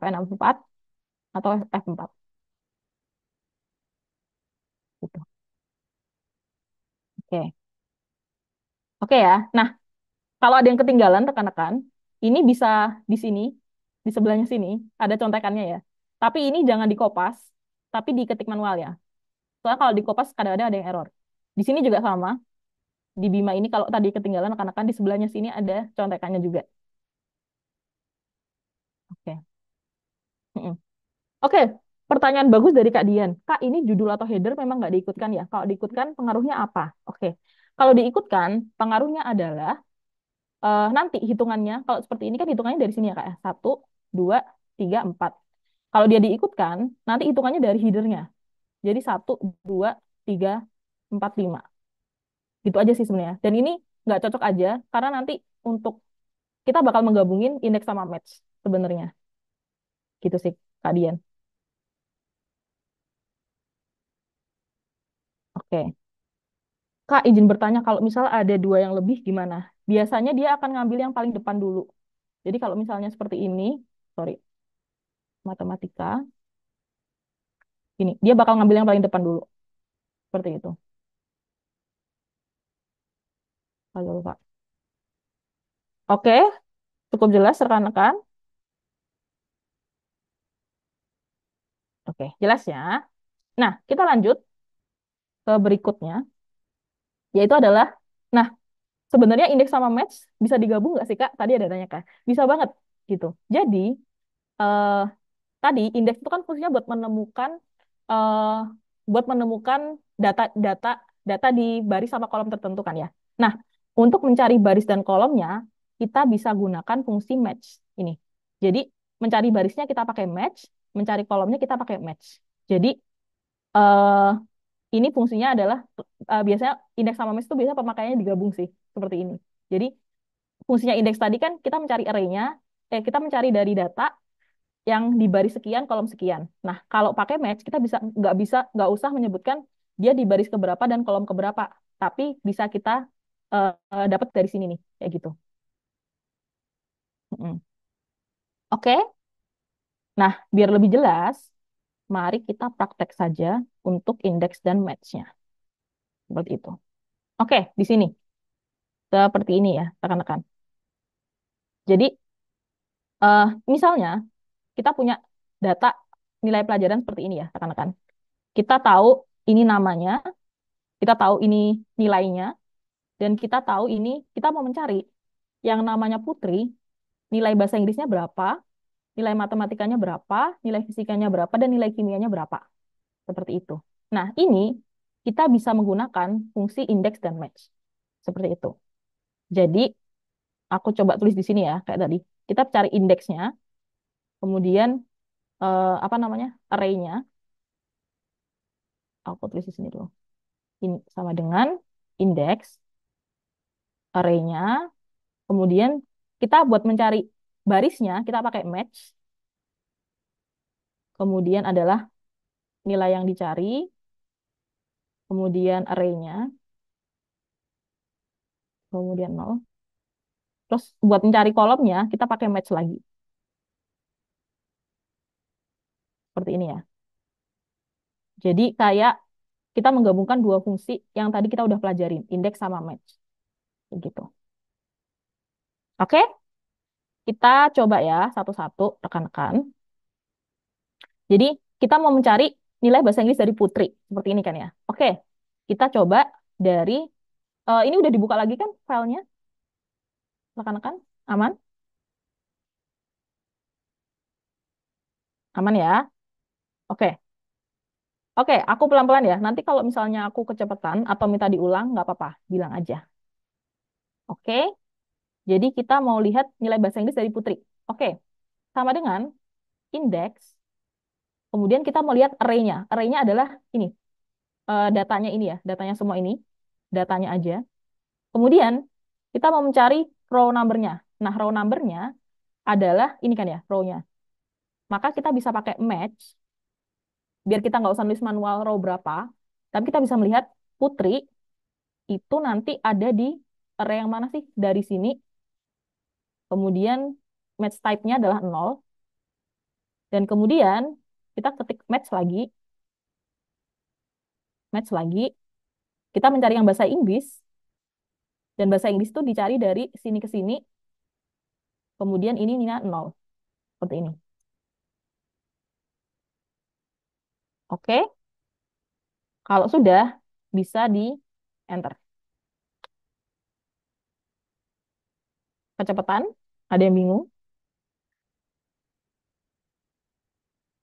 Fn F4 atau F4. Gitu. Oke. Oke ya. Nah, kalau ada yang ketinggalan rekan-rekan, ini bisa di sini di sebelahnya sini ada contekannya ya. Tapi ini jangan dikopas, tapi diketik manual ya. Soalnya kalau dikopas kadang-kadang ada yang error. Di sini juga sama. Di Bima ini kalau tadi ketinggalan karena kan di sebelahnya sini ada contekannya juga. Oke. Okay. Oke, okay. pertanyaan bagus dari Kak Dian. Kak, ini judul atau header memang nggak diikutkan ya? Kalau diikutkan pengaruhnya apa? Oke. Kalau diikutkan, pengaruhnya adalah uh, nanti hitungannya, kalau seperti ini kan hitungannya dari sini ya Kak. Ya? Satu, dua, tiga, empat. Kalau dia diikutkan, nanti hitungannya dari hidernya. Jadi satu, dua, tiga, empat, lima. Gitu aja sih sebenarnya. Dan ini nggak cocok aja, karena nanti untuk kita bakal menggabungin indeks sama match sebenarnya. Gitu sih, Kak Dian. Oke. Kak, izin bertanya, kalau misalnya ada dua yang lebih gimana? Biasanya dia akan ngambil yang paling depan dulu. Jadi kalau misalnya seperti ini, sorry, matematika. ini dia bakal ngambil yang paling depan dulu. Seperti itu. Halo, Pak. Oke, cukup jelas rekan-rekan? Oke, jelas ya. Nah, kita lanjut ke berikutnya, yaitu adalah, nah, sebenarnya indeks sama match bisa digabung nggak sih, Kak? Tadi ada tanya kak Bisa banget, gitu. Jadi, uh, tadi indeks itu kan fungsinya buat menemukan uh, buat menemukan data-data data di baris sama kolom tertentu kan ya. Nah, untuk mencari baris dan kolomnya kita bisa gunakan fungsi match ini. Jadi mencari barisnya kita pakai match, mencari kolomnya kita pakai match. Jadi uh, ini fungsinya adalah uh, biasanya indeks sama match itu biasanya pemakaiannya digabung sih seperti ini. Jadi fungsinya indeks tadi kan kita mencari arraynya, eh kita mencari dari data, yang di baris sekian kolom sekian. Nah, kalau pakai match kita bisa nggak bisa nggak usah menyebutkan dia di baris keberapa dan kolom keberapa, tapi bisa kita uh, eh, dapat dari sini nih, kayak gitu. Mm Oke. Okay? Nah, biar lebih jelas, mari kita praktek saja untuk indeks dan match-nya. Seperti itu. Oke, okay, di sini. Seperti ini ya, rekan-rekan. Jadi, uh, misalnya kita punya data nilai pelajaran seperti ini ya rekan-rekan. Kita tahu ini namanya, kita tahu ini nilainya, dan kita tahu ini kita mau mencari yang namanya Putri, nilai bahasa Inggrisnya berapa, nilai matematikanya berapa, nilai fisikanya berapa, dan nilai kimianya berapa. Seperti itu. Nah, ini kita bisa menggunakan fungsi index dan match. Seperti itu. Jadi, aku coba tulis di sini ya, kayak tadi. Kita cari indeksnya, Kemudian uh, apa namanya? arraynya aku tulis di sini dulu. In, sama dengan indeks arraynya. Kemudian kita buat mencari barisnya kita pakai match. Kemudian adalah nilai yang dicari. Kemudian arraynya. Kemudian nol. Terus buat mencari kolomnya kita pakai match lagi. seperti ini ya. Jadi kayak kita menggabungkan dua fungsi yang tadi kita udah pelajarin, indeks sama match. Begitu. Oke? Kita coba ya satu-satu rekan-rekan. Jadi kita mau mencari nilai bahasa Inggris dari Putri, seperti ini kan ya. Oke, kita coba dari, uh, ini udah dibuka lagi kan filenya? Rekan-rekan, aman? Aman ya? Oke, Oke, aku pelan-pelan ya. Nanti kalau misalnya aku kecepatan atau minta diulang, nggak apa-apa, bilang aja. Oke, jadi kita mau lihat nilai bahasa Inggris dari Putri. Oke, sama dengan indeks. Kemudian kita mau lihat array-nya. Array-nya adalah ini, uh, datanya ini ya, datanya semua ini, datanya aja. Kemudian kita mau mencari row number-nya. Nah, row number-nya adalah ini kan ya, row-nya. Maka kita bisa pakai match biar kita nggak usah nulis manual row berapa, tapi kita bisa melihat putri itu nanti ada di array yang mana sih? Dari sini. Kemudian match type-nya adalah 0. Dan kemudian kita ketik match lagi. Match lagi. Kita mencari yang bahasa Inggris. Dan bahasa Inggris itu dicari dari sini ke sini. Kemudian ini Nina 0. Seperti ini. Oke, kalau sudah bisa di enter. Kecepatan, ada yang bingung?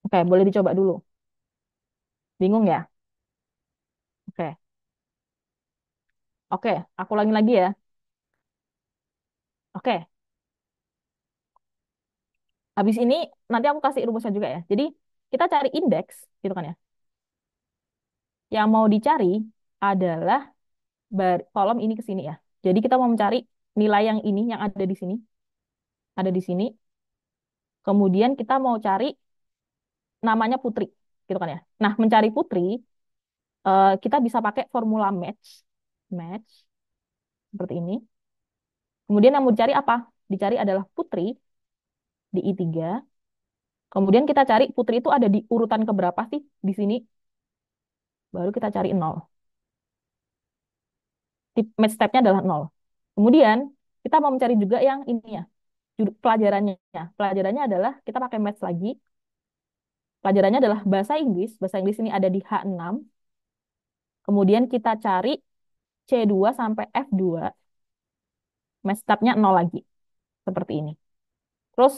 Oke, boleh dicoba dulu. Bingung ya? Oke. Oke, aku ulangi lagi ya. Oke. Habis ini nanti aku kasih rumusnya juga ya. Jadi kita cari indeks gitu kan ya yang mau dicari adalah bar, kolom ini ke sini ya jadi kita mau mencari nilai yang ini yang ada di sini ada di sini kemudian kita mau cari namanya putri gitu kan ya nah mencari putri eh, kita bisa pakai formula match match seperti ini kemudian yang mau dicari apa dicari adalah putri di i3 Kemudian kita cari putri itu ada di urutan keberapa sih di sini? Baru kita cari 0. Match stepnya adalah 0. Kemudian kita mau mencari juga yang ini ya, pelajarannya. Pelajarannya adalah kita pakai match lagi. Pelajarannya adalah bahasa Inggris. Bahasa Inggris ini ada di H6. Kemudian kita cari C2 sampai F2. Match stepnya nya 0 lagi. Seperti ini. Terus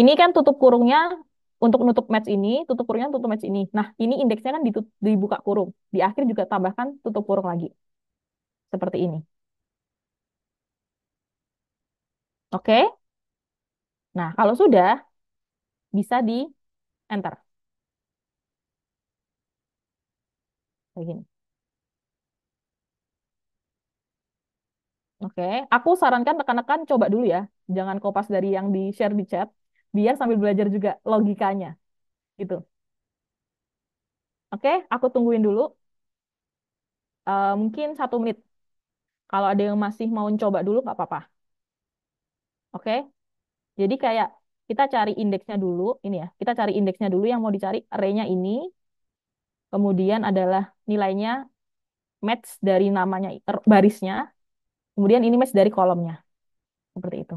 ini kan tutup kurungnya untuk nutup match ini, tutup kurungnya tutup match ini. Nah, ini indeksnya kan dibuka kurung. Di akhir juga tambahkan tutup kurung lagi. Seperti ini. Oke? Nah, kalau sudah, bisa di enter. Begini. Oke, aku sarankan tekan-tekan coba dulu ya. Jangan kopas dari yang di-share di chat biar sambil belajar juga logikanya gitu oke aku tungguin dulu uh, mungkin satu menit kalau ada yang masih mau coba dulu nggak apa-apa oke jadi kayak kita cari indeksnya dulu ini ya kita cari indeksnya dulu yang mau dicari arraynya ini kemudian adalah nilainya match dari namanya er, barisnya kemudian ini match dari kolomnya seperti itu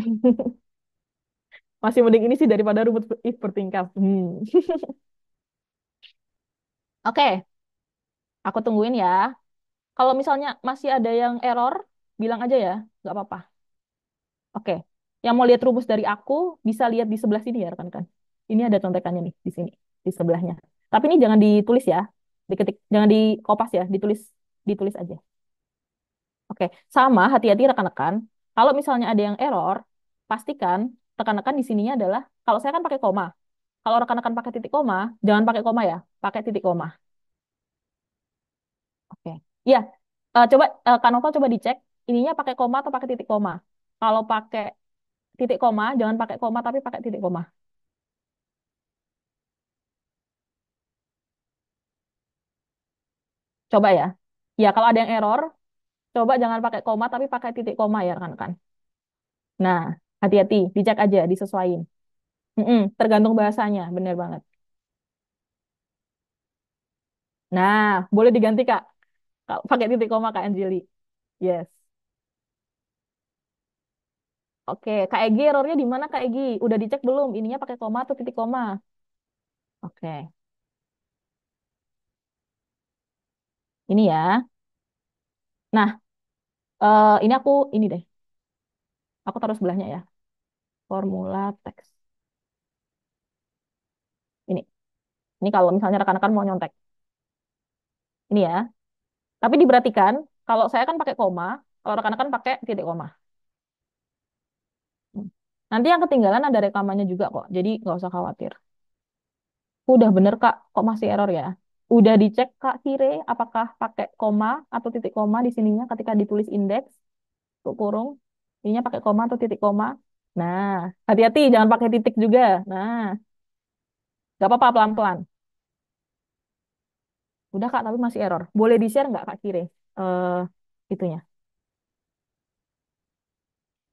*laughs* Masih mending ini sih daripada rumput if bertingkat. Hmm. *laughs* Oke, aku tungguin ya. Kalau misalnya masih ada yang error, bilang aja ya, nggak apa-apa. Oke, yang mau lihat rumus dari aku bisa lihat di sebelah sini ya rekan-rekan. Ini ada contekannya nih di sini, di sebelahnya. Tapi ini jangan ditulis ya, diketik, jangan dikopas ya, ditulis, ditulis aja. Oke, sama hati-hati rekan-rekan. Kalau misalnya ada yang error, pastikan rekan-rekan di sininya adalah kalau saya kan pakai koma. Kalau rekan-rekan pakai titik koma, jangan pakai koma ya, pakai titik koma. Oke. Ya, uh, coba uh, eh, Kanova coba dicek ininya pakai koma atau pakai titik koma. Kalau pakai titik koma, jangan pakai koma tapi pakai titik koma. Coba ya. Ya, kalau ada yang error, coba jangan pakai koma tapi pakai titik koma ya rekan-rekan. Nah, Hati-hati, bijak aja, disesuaikan, Mm-mm, tergantung bahasanya, bener banget. Nah, boleh diganti, Kak. Kak, Pakai titik koma, Kak Anjeli. Yes. Oke, Kak Egi errornya di mana, Kak Egi? Udah dicek belum? Ininya pakai koma atau titik koma? Oke, ini ya. Nah, uh, ini aku, ini deh. Aku taruh sebelahnya ya formula teks. Ini. Ini kalau misalnya rekan-rekan mau nyontek. Ini ya. Tapi diperhatikan, kalau saya kan pakai koma, kalau rekan-rekan pakai titik koma. Hmm. Nanti yang ketinggalan ada rekamannya juga kok, jadi nggak usah khawatir. Udah bener kak, kok masih error ya? Udah dicek kak Kire, apakah pakai koma atau titik koma di sininya ketika ditulis indeks, untuk kurung, ininya pakai koma atau titik koma, Nah, hati-hati jangan pakai titik juga. Nah, nggak apa-apa pelan-pelan. Udah Kak, tapi masih error. Boleh di-share nggak Kak kiri? Eh, itunya,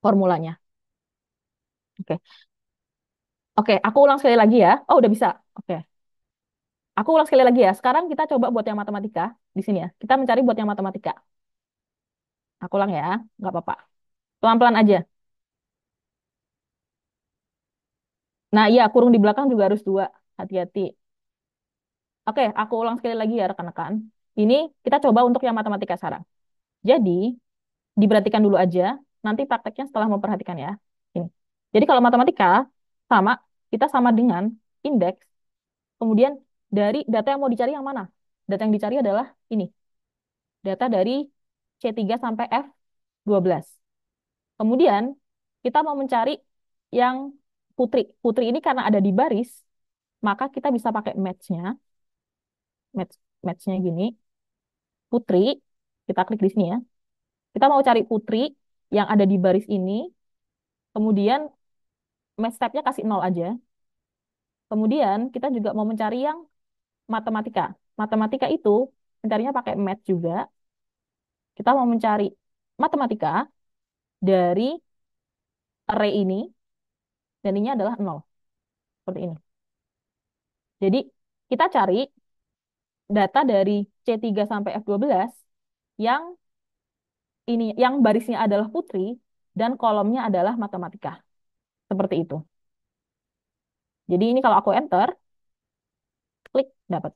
formulanya. Oke. Oke, aku ulang sekali lagi ya. Oh, udah bisa. Oke. Aku ulang sekali lagi ya. Sekarang kita coba buat yang matematika di sini ya. Kita mencari buat yang matematika. Aku ulang ya, nggak apa-apa. Pelan-pelan aja. Nah, iya, kurung di belakang juga harus dua. Hati-hati. Oke, aku ulang sekali lagi ya rekan-rekan. Ini kita coba untuk yang matematika sekarang. Jadi, diperhatikan dulu aja. Nanti prakteknya setelah memperhatikan ya. Ini. Jadi kalau matematika, sama. Kita sama dengan indeks. Kemudian dari data yang mau dicari yang mana? Data yang dicari adalah ini. Data dari C3 sampai F12. Kemudian, kita mau mencari yang putri. Putri ini karena ada di baris, maka kita bisa pakai match-nya. Match, nya match match gini. Putri, kita klik di sini ya. Kita mau cari putri yang ada di baris ini. Kemudian match step nya kasih nol aja. Kemudian kita juga mau mencari yang matematika. Matematika itu mencarinya pakai match juga. Kita mau mencari matematika dari array ini dan ini adalah 0. Seperti ini. Jadi kita cari data dari C3 sampai F12 yang ini yang barisnya adalah putri dan kolomnya adalah matematika. Seperti itu. Jadi ini kalau aku enter, klik dapat.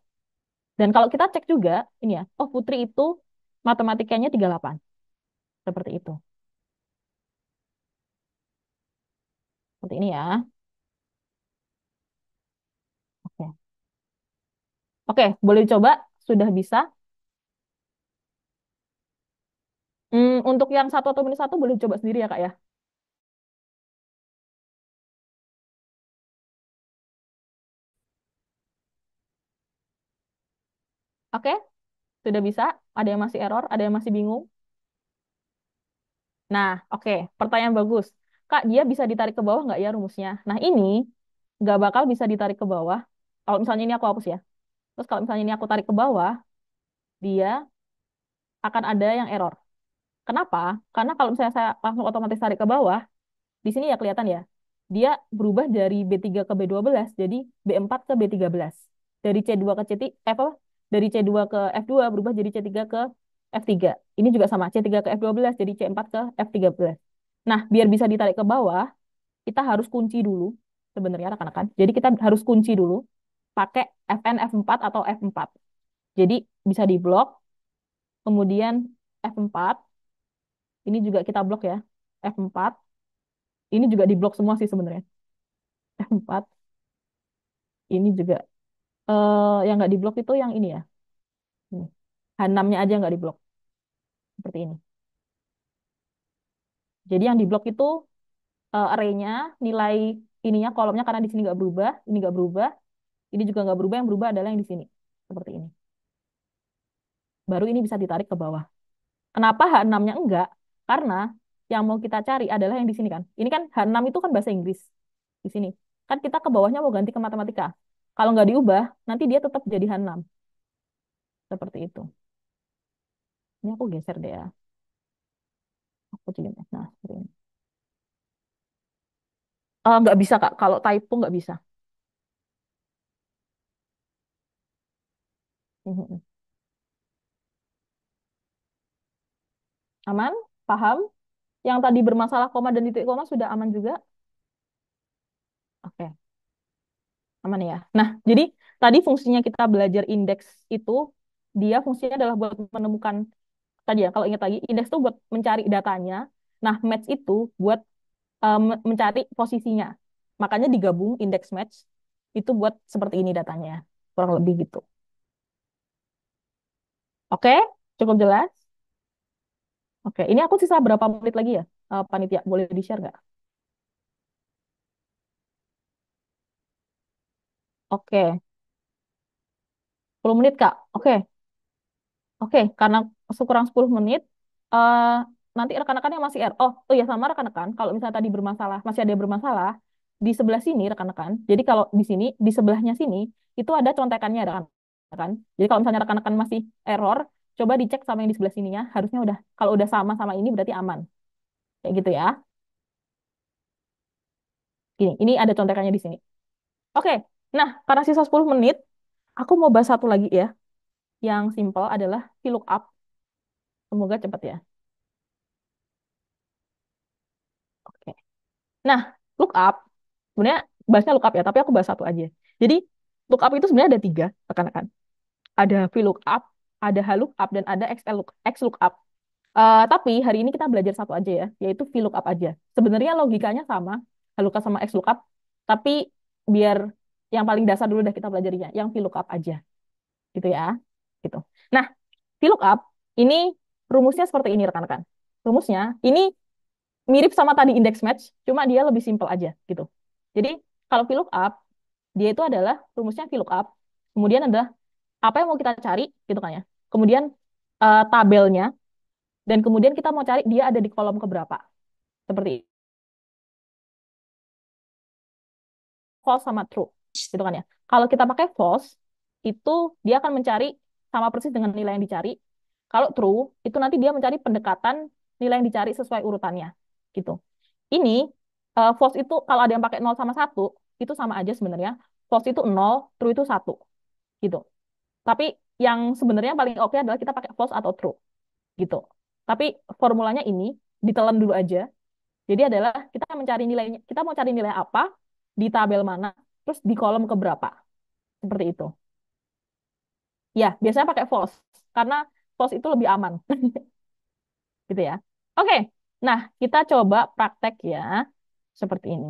Dan kalau kita cek juga ini ya, oh putri itu matematikanya 38. Seperti itu. Seperti ini ya. Oke. Oke, boleh coba. Sudah bisa. Hmm, untuk yang satu atau minus satu boleh coba sendiri ya, Kak ya. Oke, sudah bisa. Ada yang masih error, ada yang masih bingung. Nah, oke, pertanyaan bagus. Kak, dia bisa ditarik ke bawah nggak ya rumusnya? Nah, ini nggak bakal bisa ditarik ke bawah. Kalau misalnya ini aku hapus ya. Terus kalau misalnya ini aku tarik ke bawah, dia akan ada yang error. Kenapa? Karena kalau misalnya saya langsung otomatis tarik ke bawah, di sini ya kelihatan ya, dia berubah dari B3 ke B12 jadi B4 ke B13. Dari C2 ke C3, eh, apa? Dari C2 ke F2 berubah jadi C3 ke F3. Ini juga sama, C3 ke F12 jadi C4 ke F13. Nah, biar bisa ditarik ke bawah, kita harus kunci dulu sebenarnya rekan-rekan. Jadi kita harus kunci dulu pakai Fn F4 atau F4. Jadi bisa diblok, kemudian F4. Ini juga kita blok ya, F4. Ini juga diblok semua sih sebenarnya. F4. Ini juga uh, yang nggak diblok itu yang ini ya. Hanamnya aja nggak diblok. Seperti ini. Jadi yang di blok itu uh, arraynya, nilai ininya, kolomnya karena di sini nggak berubah, ini nggak berubah, ini juga nggak berubah, yang berubah adalah yang di sini. Seperti ini. Baru ini bisa ditarik ke bawah. Kenapa H6-nya enggak? Karena yang mau kita cari adalah yang di sini kan. Ini kan H6 itu kan bahasa Inggris. Di sini. Kan kita ke bawahnya mau ganti ke matematika. Kalau nggak diubah, nanti dia tetap jadi H6. Seperti itu. Ini aku geser deh ya aku jadi ini ah Uh, nggak bisa Kak, kalau typo nggak bisa. Mm-hmm. Aman? Paham? Yang tadi bermasalah koma dan titik koma sudah aman juga? Oke, aman ya. Nah, jadi tadi fungsinya kita belajar indeks itu, dia fungsinya adalah buat menemukan tadi ya kalau ingat lagi indeks itu buat mencari datanya nah match itu buat um, mencari posisinya makanya digabung indeks match itu buat seperti ini datanya kurang lebih gitu oke cukup jelas oke ini aku sisa berapa menit lagi ya uh, panitia boleh di share nggak oke 10 menit kak oke Oke, karena sekurang 10 menit, uh, nanti rekan-rekan yang masih R. Er, oh, oh ya sama rekan-rekan, kalau misalnya tadi bermasalah, masih ada yang bermasalah, di sebelah sini rekan-rekan, jadi kalau di sini, di sebelahnya sini, itu ada contekannya rekan-rekan. Jadi kalau misalnya rekan-rekan masih error, coba dicek sama yang di sebelah sininya, harusnya udah, kalau udah sama sama ini berarti aman. Kayak gitu ya. Gini, ini ada contekannya di sini. Oke, nah karena sisa 10 menit, aku mau bahas satu lagi ya yang simple adalah VLOOKUP. Semoga cepat ya. Oke. Nah, lookup sebenarnya bahasnya lookup ya, tapi aku bahas satu aja. Jadi lookup itu sebenarnya ada tiga rekan-rekan. Ada VLOOKUP, ada HLOOKUP, dan ada XLOOKUP. Uh, eh, tapi hari ini kita belajar satu aja ya, yaitu VLOOKUP aja. Sebenarnya logikanya sama, HLOOKUP sama XLOOKUP, tapi biar yang paling dasar dulu dah kita pelajarinya, yang VLOOKUP aja. Gitu ya gitu. Nah, di up ini rumusnya seperti ini rekan-rekan. Rumusnya ini mirip sama tadi index match, cuma dia lebih simpel aja gitu. Jadi kalau up, dia itu adalah rumusnya up. kemudian adalah apa yang mau kita cari gitu kan ya. Kemudian uh, tabelnya dan kemudian kita mau cari dia ada di kolom keberapa. Seperti false sama true gitu kan ya. Kalau kita pakai false itu dia akan mencari sama persis dengan nilai yang dicari. Kalau true, itu nanti dia mencari pendekatan nilai yang dicari sesuai urutannya. gitu. Ini uh, false itu kalau ada yang pakai 0 sama 1, itu sama aja sebenarnya. False itu 0, true itu 1. gitu. Tapi yang sebenarnya paling oke adalah kita pakai false atau true. gitu. Tapi formulanya ini ditelan dulu aja. Jadi adalah kita mencari nilainya, kita mau cari nilai apa di tabel mana, terus di kolom keberapa. Seperti itu. Ya, biasanya pakai false karena false itu lebih aman. *laughs* gitu ya. Oke. Nah, kita coba praktek ya seperti ini.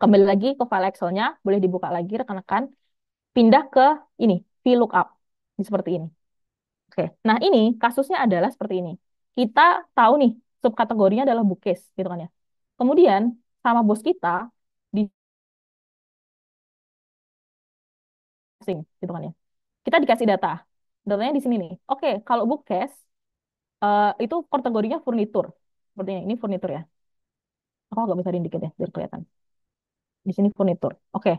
Kembali lagi ke file Excel-nya, boleh dibuka lagi rekan-rekan. Pindah ke ini, VLOOKUP. Seperti ini. Oke. Nah, ini kasusnya adalah seperti ini. Kita tahu nih subkategorinya adalah bookcase gitu kan ya. Kemudian sama bos kita gitu kan ya. Kita dikasih data. Datanya di sini nih. Oke, kalau bookcase uh, eh, itu kategorinya furnitur. Sepertinya ini furnitur ya. Aku agak besarin dikit ya biar kelihatan. Di sini furnitur. Oke.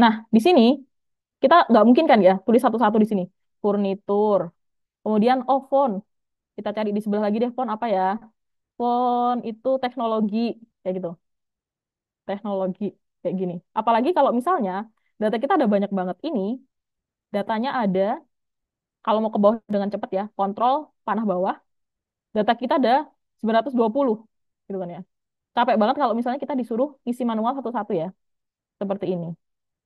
Nah, di sini kita nggak mungkin kan ya tulis satu-satu di sini. Furnitur. Kemudian oh phone. Kita cari di sebelah lagi deh phone apa ya? Phone itu teknologi kayak gitu. Teknologi kayak gini. Apalagi kalau misalnya data kita ada banyak banget ini datanya ada kalau mau ke bawah dengan cepat ya kontrol panah bawah data kita ada 920 gitu kan ya capek banget kalau misalnya kita disuruh isi manual satu-satu ya seperti ini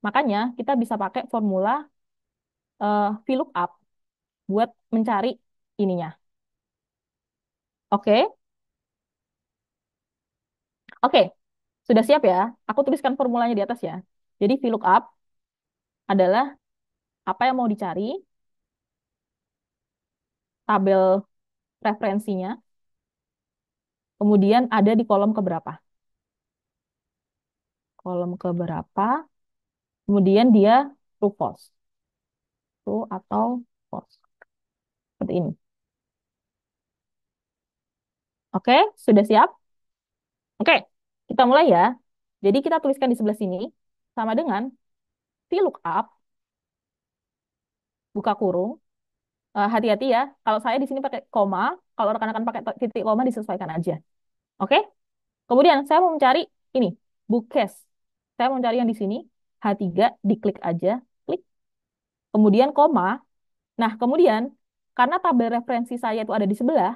makanya kita bisa pakai formula uh, VLOOKUP buat mencari ininya oke okay? oke okay. sudah siap ya aku tuliskan formulanya di atas ya jadi VLOOKUP adalah apa yang mau dicari, tabel referensinya, kemudian ada di kolom keberapa. Kolom keberapa, kemudian dia true false. True atau false. Seperti ini. Oke, sudah siap? Oke, kita mulai ya. Jadi kita tuliskan di sebelah sini sama dengan VLOOKUP, buka kurung, eh, hati-hati uh, ya, kalau saya di sini pakai koma, kalau rekan-rekan pakai titik koma disesuaikan aja. Oke? Kemudian saya mau mencari ini, bukes Saya mau mencari yang di sini, H3, diklik aja, klik. Kemudian koma. Nah, kemudian karena tabel referensi saya itu ada di sebelah,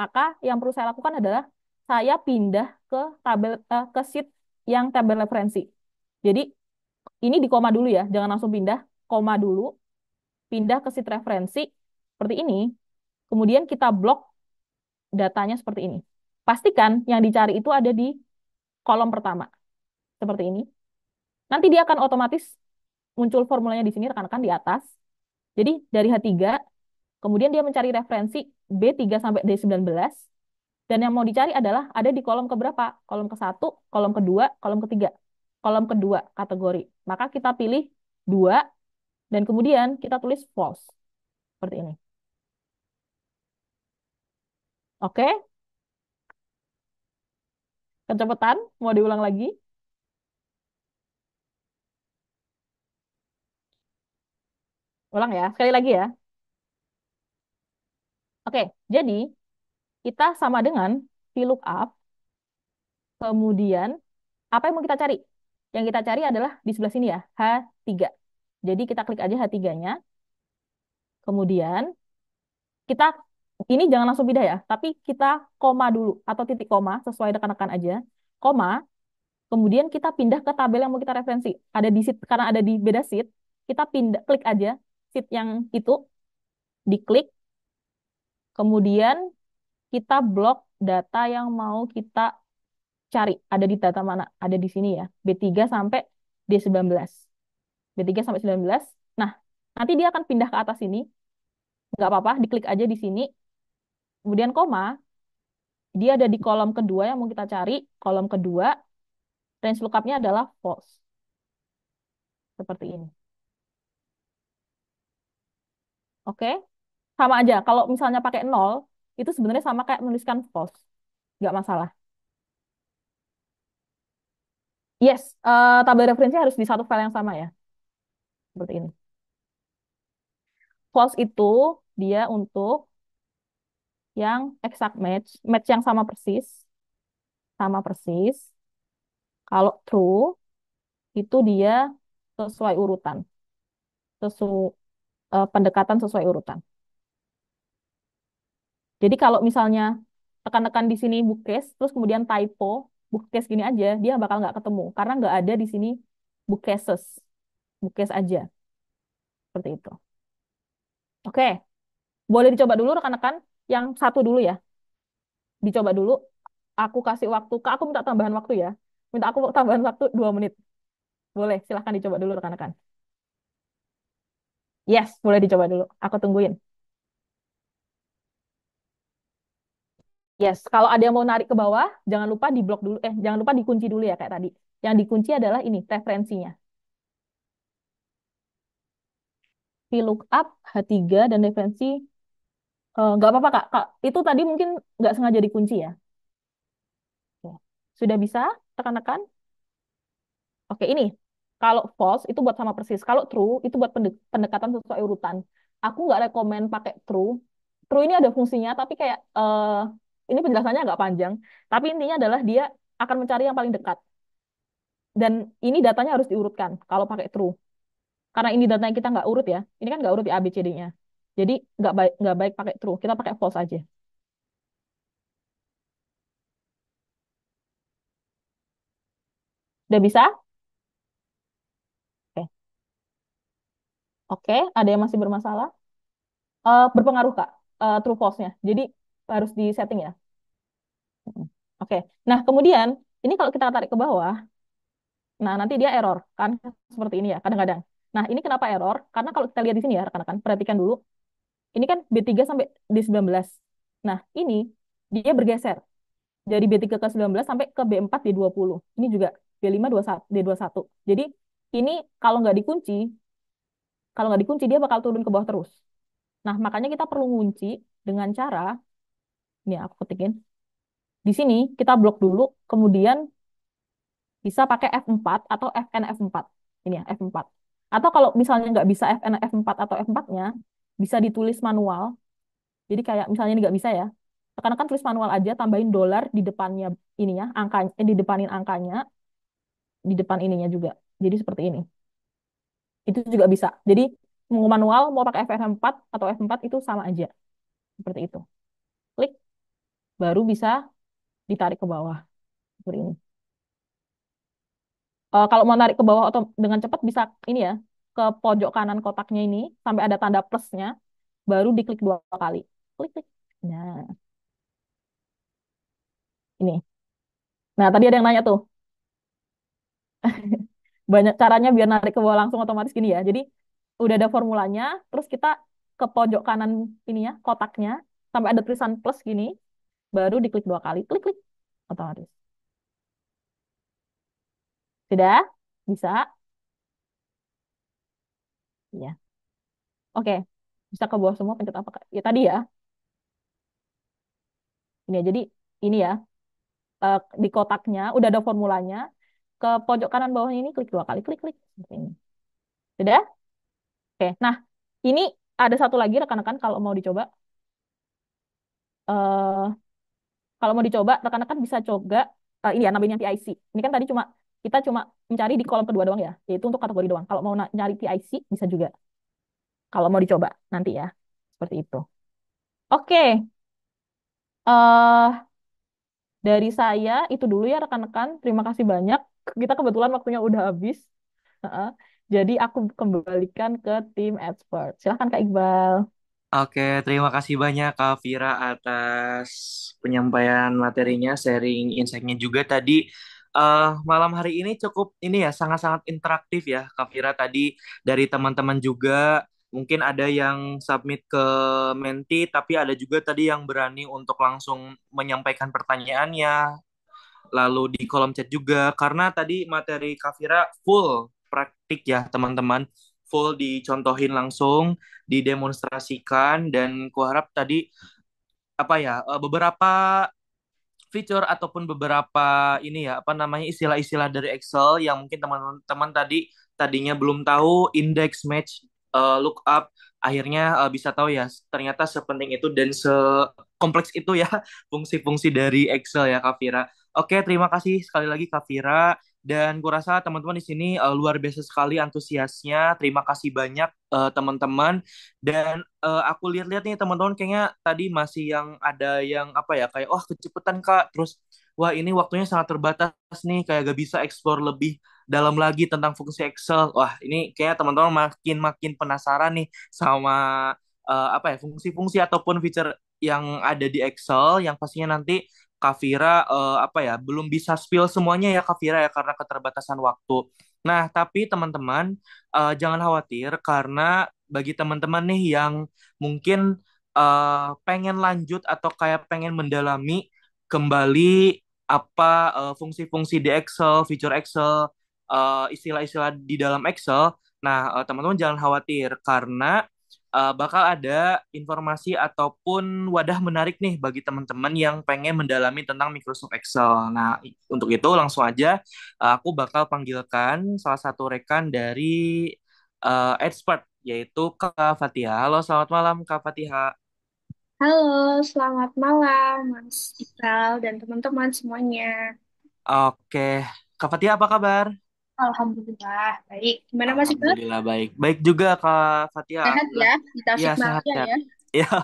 maka yang perlu saya lakukan adalah saya pindah ke tabel uh, ke sheet yang tabel referensi. Jadi ini di koma dulu ya, jangan langsung pindah. Koma dulu, pindah ke sheet referensi, seperti ini. Kemudian kita blok datanya seperti ini. Pastikan yang dicari itu ada di kolom pertama. Seperti ini. Nanti dia akan otomatis muncul formulanya di sini, rekan-rekan di atas. Jadi dari H3, kemudian dia mencari referensi B3 sampai D19, dan yang mau dicari adalah ada di kolom keberapa? Kolom ke-1, kolom ke-2, kolom ke-3. Kolom kedua kategori. Maka kita pilih dua dan kemudian kita tulis false. Seperti ini. Oke? Kecepatan, mau diulang lagi? Ulang ya, sekali lagi ya. Oke, jadi kita sama dengan VLOOKUP, kemudian apa yang mau kita cari? Yang kita cari adalah di sebelah sini ya, H3. Jadi kita klik aja H3-nya. Kemudian kita ini jangan langsung pindah ya, tapi kita koma dulu atau titik koma sesuai rekan-rekan aja. Koma, kemudian kita pindah ke tabel yang mau kita referensi. Ada di sheet karena ada di beda sheet, kita pindah klik aja sheet yang itu diklik. Kemudian kita blok data yang mau kita cari ada di data mana ada di sini ya B3 sampai D19 B3 sampai 19 nah nanti dia akan pindah ke atas ini nggak apa-apa diklik aja di sini kemudian koma dia ada di kolom kedua yang mau kita cari kolom kedua range lookupnya adalah false seperti ini oke sama aja kalau misalnya pakai nol itu sebenarnya sama kayak menuliskan false nggak masalah Yes, uh, tabel referensi harus di satu file yang sama ya. Seperti ini. False itu dia untuk yang exact match, match yang sama persis. Sama persis. Kalau true, itu dia sesuai urutan. Sesu, uh, pendekatan sesuai urutan. Jadi kalau misalnya tekan-tekan di sini bookcase, terus kemudian typo, bookcase gini aja dia bakal nggak ketemu karena nggak ada di sini bookcases bookcase aja seperti itu oke boleh dicoba dulu rekan-rekan yang satu dulu ya dicoba dulu aku kasih waktu kak aku minta tambahan waktu ya minta aku tambahan waktu dua menit boleh silahkan dicoba dulu rekan-rekan yes boleh dicoba dulu aku tungguin Yes, kalau ada yang mau narik ke bawah, jangan lupa diblok dulu, eh jangan lupa dikunci dulu ya kayak tadi. Yang dikunci adalah ini referensinya. VLOOKUP H3 dan referensi eh, nggak uh, apa-apa kak. kak, itu tadi mungkin nggak sengaja dikunci ya. Sudah bisa tekan-tekan? Oke, ini kalau false itu buat sama persis. Kalau true itu buat pendekatan sesuai urutan. Aku nggak rekomend pakai true. True ini ada fungsinya, tapi kayak uh, ini penjelasannya agak panjang, tapi intinya adalah dia akan mencari yang paling dekat. Dan ini datanya harus diurutkan kalau pakai true. Karena ini datanya kita nggak urut ya, ini kan nggak urut di ABCD-nya. Jadi nggak baik nggak baik pakai true, kita pakai false aja. Udah bisa? Oke, Oke, ada yang masih bermasalah? Uh, berpengaruh kak uh, true false-nya. Jadi harus di setting ya. Oke. Okay. Nah, kemudian ini kalau kita tarik ke bawah, nah nanti dia error kan seperti ini ya kadang-kadang. Nah, ini kenapa error? Karena kalau kita lihat di sini ya rekan-rekan, perhatikan dulu. Ini kan B3 sampai D19. Nah, ini dia bergeser dari B3 ke 19 sampai ke B4 D20. Ini juga B5 D21. Jadi ini kalau nggak dikunci, kalau nggak dikunci dia bakal turun ke bawah terus. Nah, makanya kita perlu ngunci dengan cara ini aku ketikin. Di sini kita blok dulu, kemudian bisa pakai F4 atau Fn F4. Ini ya, F4. Atau kalau misalnya nggak bisa Fn F4 atau F4-nya, bisa ditulis manual. Jadi kayak misalnya ini nggak bisa ya, Karena kan tulis manual aja, tambahin dolar di depannya ini ya, angkanya, eh, di depanin angkanya, di depan ininya juga. Jadi seperti ini. Itu juga bisa. Jadi mau manual, mau pakai fnf 4 atau F4 itu sama aja. Seperti itu. Klik baru bisa ditarik ke bawah seperti ini. Uh, kalau mau tarik ke bawah atau dengan cepat bisa ini ya ke pojok kanan kotaknya ini sampai ada tanda plusnya, baru diklik dua kali, klik klik. Nah, ini. Nah tadi ada yang nanya tuh. *laughs* banyak caranya biar narik ke bawah langsung otomatis gini ya. Jadi udah ada formulanya, terus kita ke pojok kanan ini ya, kotaknya, sampai ada tulisan plus gini, baru diklik dua kali, klik-klik, otomatis. Sudah? Bisa? Iya. Oke, bisa ke bawah semua pencet apa? Ya tadi ya. Ini ya, jadi ini ya. Eh, di kotaknya udah ada formulanya. Ke pojok kanan bawah ini klik dua kali, klik-klik seperti Sudah? Oke. Nah, ini ada satu lagi rekan-rekan kalau mau dicoba. Uh, kalau mau dicoba, rekan-rekan bisa coba uh, ini ya nambahin yang TIC. Ini kan tadi cuma kita cuma mencari di kolom kedua doang ya, yaitu untuk kategori doang. Kalau mau nyari PIC bisa juga. Kalau mau dicoba nanti ya, seperti itu. Oke. Okay. Uh, eh, dari saya itu dulu ya rekan-rekan. Terima kasih banyak. Kita kebetulan waktunya udah habis. Uh -uh. Jadi aku kembalikan ke tim expert. Silahkan Kak Iqbal. Oke, terima kasih banyak Kak Fira atas penyampaian materinya, sharing insight-nya juga tadi. Uh, malam hari ini cukup ini ya sangat-sangat interaktif ya Kak Fira tadi dari teman-teman juga mungkin ada yang submit ke Menti tapi ada juga tadi yang berani untuk langsung menyampaikan pertanyaannya lalu di kolom chat juga karena tadi materi Kak Fira full praktik ya teman-teman full dicontohin langsung, didemonstrasikan dan kuharap tadi apa ya eh, beberapa fitur ataupun beberapa ini ya apa namanya istilah-istilah dari Excel yang mungkin teman-teman tadi tadinya belum tahu index match uh, eh, lookup akhirnya uh, bisa tahu ya ternyata sepenting itu dan sekompleks itu ya *laughs* fungsi-fungsi dari Excel ya Kavira. Oke, terima kasih sekali lagi Kavira dan gue rasa teman-teman di sini uh, luar biasa sekali antusiasnya. Terima kasih banyak uh, teman-teman. Dan uh, aku lihat-lihat nih teman-teman kayaknya tadi masih yang ada yang apa ya kayak oh, kecepetan kak. Terus wah ini waktunya sangat terbatas nih kayak gak bisa explore lebih dalam lagi tentang fungsi Excel. Wah ini kayaknya teman-teman makin makin penasaran nih sama uh, apa ya fungsi-fungsi ataupun fitur yang ada di Excel yang pastinya nanti Kavira uh, apa ya belum bisa spill semuanya ya Kavira ya karena keterbatasan waktu. Nah tapi teman-teman uh, jangan khawatir karena bagi teman-teman nih yang mungkin uh, pengen lanjut atau kayak pengen mendalami kembali apa fungsi fungsi-fungsi di Excel, fitur Excel, istilah istilah-istilah di dalam Excel. Nah teman teman-teman jangan khawatir karena uh, bakal ada informasi ataupun wadah menarik nih bagi teman-teman yang pengen mendalami tentang Microsoft Excel. Nah, untuk itu langsung aja uh, aku bakal panggilkan salah satu rekan dari uh, expert yaitu Kak Fatiha. Halo, selamat malam Kak Fatiha. Halo, selamat malam Mas Iqbal dan teman-teman semuanya. Oke, Kak Fatiha apa kabar? Alhamdulillah baik. Gimana Mas Iqbal? Alhamdulillah baik. Baik juga Kak Fatia. Sehat ya Kita ya, sehat, ya. ya. Ya, *laughs*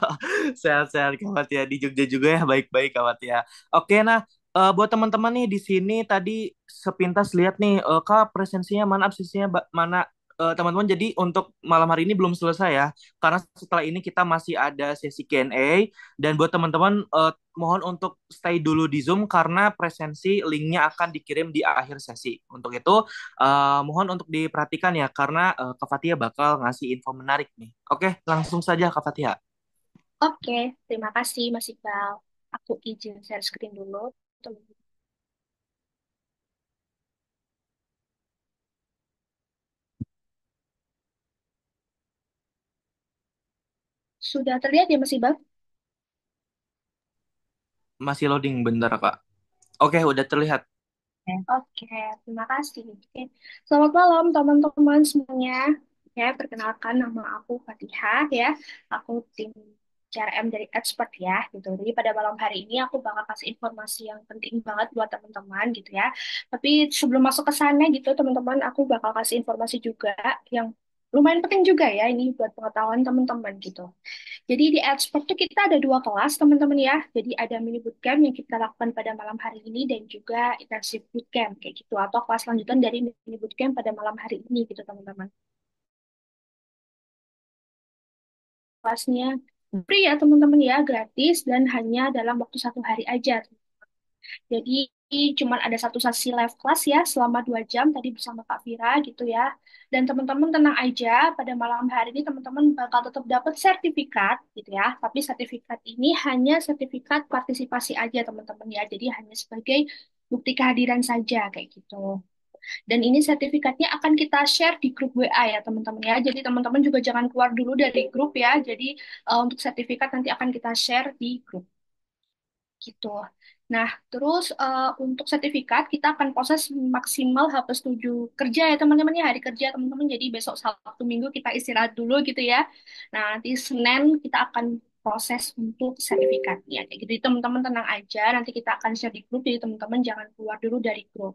sehat-sehat Kak Fatia di Jogja juga ya baik-baik Kak Fatia. Oke, nah eh, buat teman-teman nih di sini tadi sepintas lihat nih eh, Kak presensinya mana absensinya mana Eh, teman-teman uh, jadi untuk malam hari ini belum selesai ya karena setelah ini kita masih ada sesi Q&A dan buat teman-teman uh, mohon untuk stay dulu di Zoom karena presensi linknya akan dikirim di akhir sesi untuk itu uh, mohon untuk diperhatikan ya karena uh, Kak Fatia bakal ngasih info menarik nih oke langsung saja Kak Fatia oke terima kasih Mas Iqbal aku izin share screen dulu teman Sudah terlihat ya Mas bang? Masih loading bentar, Kak. Oke, udah terlihat. Oke, terima kasih. Oke. Selamat malam teman-teman semuanya. Ya, perkenalkan nama aku Fatihah ya. Aku tim CRM dari Expert ya gitu. Jadi pada malam hari ini aku bakal kasih informasi yang penting banget buat teman-teman gitu ya. Tapi sebelum masuk ke sana gitu teman-teman, aku bakal kasih informasi juga yang lumayan penting juga ya ini buat pengetahuan teman-teman gitu. Jadi di Edsport tuh kita ada dua kelas teman-teman ya. Jadi ada mini bootcamp yang kita lakukan pada malam hari ini dan juga intensif bootcamp kayak gitu atau kelas lanjutan dari mini bootcamp pada malam hari ini gitu teman-teman. Kelasnya free ya teman-teman ya, gratis dan hanya dalam waktu satu hari aja. Jadi cuman ada satu sesi live class ya selama dua jam tadi bersama Kak Vira gitu ya. Dan teman-teman tenang aja, pada malam hari ini teman-teman bakal tetap dapat sertifikat gitu ya. Tapi sertifikat ini hanya sertifikat partisipasi aja teman-teman ya. Jadi hanya sebagai bukti kehadiran saja kayak gitu. Dan ini sertifikatnya akan kita share di grup WA ya teman-teman ya. Jadi teman-teman juga jangan keluar dulu dari grup ya. Jadi uh, untuk sertifikat nanti akan kita share di grup. Gitu. Nah, terus uh, untuk sertifikat kita akan proses maksimal tujuh kerja ya teman-teman ya, hari kerja teman-teman. Jadi besok Sabtu Minggu kita istirahat dulu gitu ya. Nah, nanti Senin kita akan proses untuk sertifikatnya. Gitu. jadi teman-teman tenang aja, nanti kita akan share di grup, jadi teman-teman jangan keluar dulu dari grup.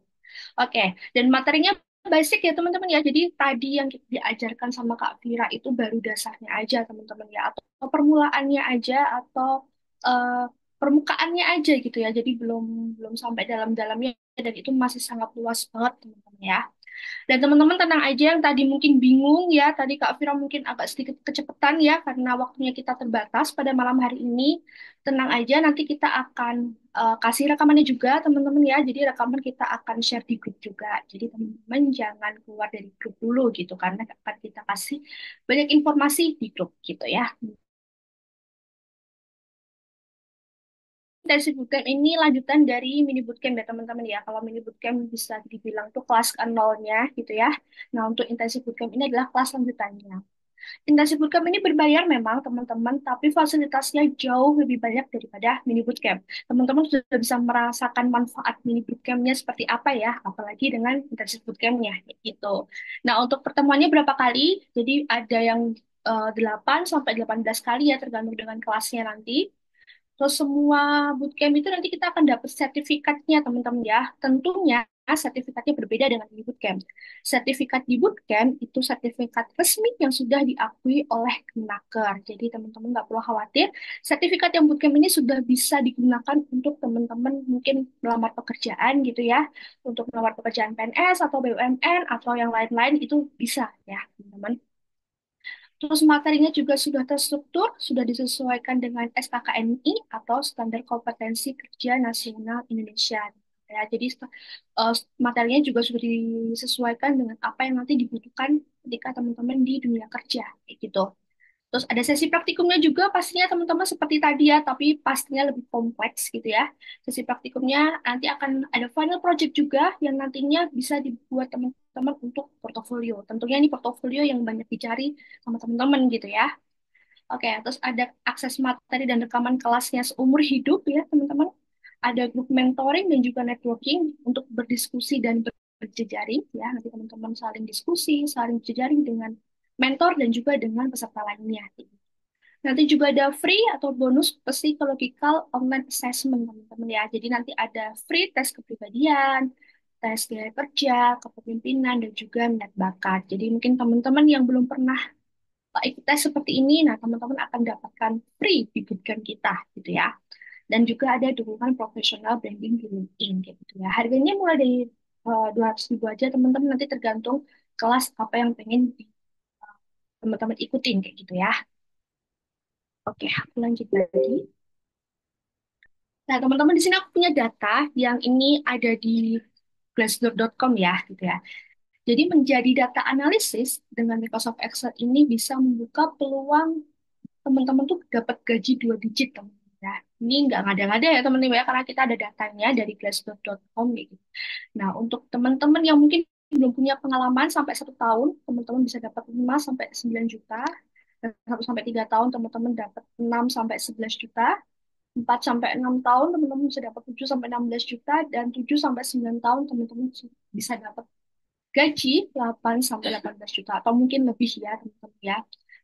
Oke, dan materinya basic ya teman-teman ya. Jadi tadi yang diajarkan sama Kak Vira itu baru dasarnya aja teman-teman ya, atau permulaannya aja, atau... uh, permukaannya aja gitu ya. Jadi belum belum sampai dalam-dalamnya dan itu masih sangat luas banget teman-teman ya. Dan teman-teman tenang aja yang tadi mungkin bingung ya, tadi Kak Vira mungkin agak sedikit kecepatan ya karena waktunya kita terbatas pada malam hari ini. Tenang aja nanti kita akan uh, kasih rekamannya juga teman-teman ya. Jadi rekaman kita akan share di grup juga. Jadi teman-teman jangan keluar dari grup dulu gitu karena akan kita kasih banyak informasi di grup gitu ya. Intensif bootcamp ini lanjutan dari mini bootcamp ya teman-teman ya. Kalau mini bootcamp bisa dibilang tuh kelas ke nolnya gitu ya. Nah untuk intensif bootcamp ini adalah kelas lanjutannya. Intensif bootcamp ini berbayar memang teman-teman, tapi fasilitasnya jauh lebih banyak daripada mini bootcamp. Teman-teman sudah bisa merasakan manfaat mini bootcampnya seperti apa ya, apalagi dengan intensif bootcampnya gitu. Nah untuk pertemuannya berapa kali? Jadi ada yang eh, delapan 8 sampai 18 kali ya tergantung dengan kelasnya nanti. Terus semua bootcamp itu nanti kita akan dapat sertifikatnya teman-teman ya. Tentunya sertifikatnya berbeda dengan di bootcamp. Sertifikat di bootcamp itu sertifikat resmi yang sudah diakui oleh Kemenaker. Jadi teman-teman nggak perlu khawatir. Sertifikat yang bootcamp ini sudah bisa digunakan untuk teman-teman mungkin melamar pekerjaan gitu ya, untuk melamar pekerjaan PNS atau BUMN atau yang lain-lain itu bisa ya teman-teman. Terus materinya juga sudah terstruktur, sudah disesuaikan dengan SKKNI atau Standar Kompetensi Kerja Nasional Indonesia. Ya, jadi eh, materinya juga sudah disesuaikan dengan apa yang nanti dibutuhkan ketika teman-teman di dunia kerja, gitu. Terus ada sesi praktikumnya juga pastinya teman-teman seperti tadi ya, tapi pastinya lebih kompleks gitu ya. Sesi praktikumnya nanti akan ada final project juga yang nantinya bisa dibuat teman-teman untuk portofolio. Tentunya ini portofolio yang banyak dicari sama teman-teman gitu ya. Oke, terus ada akses materi dan rekaman kelasnya seumur hidup ya teman-teman. Ada grup mentoring dan juga networking untuk berdiskusi dan berjejaring ya. Nanti teman-teman saling diskusi, saling jejaring dengan mentor, dan juga dengan peserta lainnya. Nanti juga ada free atau bonus psychological online assessment, teman-teman ya. Jadi nanti ada free tes kepribadian, tes nilai kerja, kepemimpinan, dan juga minat bakat. Jadi mungkin teman-teman yang belum pernah eh, ikut tes seperti ini, nah teman-teman akan dapatkan free di kan kita gitu ya. Dan juga ada dukungan profesional branding di LinkedIn gitu ya. Harganya mulai dari eh, dua ratus ribu aja teman-teman nanti tergantung kelas apa yang pengen di teman-teman ikutin kayak gitu ya. Oke, aku lanjut lagi. Nah, teman-teman di sini aku punya data yang ini ada di glassdoor.com ya, gitu ya. Jadi menjadi data analisis dengan Microsoft Excel ini bisa membuka peluang teman-teman tuh dapat gaji dua digit, teman teman ya. Ini nggak ngada-ngada ya teman-teman ya, karena kita ada datanya dari glassdoor.com gitu. Nah, untuk teman-teman yang mungkin belum punya pengalaman sampai satu tahun, teman-teman bisa dapat 5 sampai 9 juta. Dan 1 sampai 3 tahun teman-teman dapat 6 sampai 11 juta. 4 sampai 6 tahun teman-teman bisa dapat 7 sampai 16 juta dan 7 sampai 9 tahun teman-teman bisa dapat gaji 8 sampai 18 juta atau mungkin lebih ya teman-teman ya.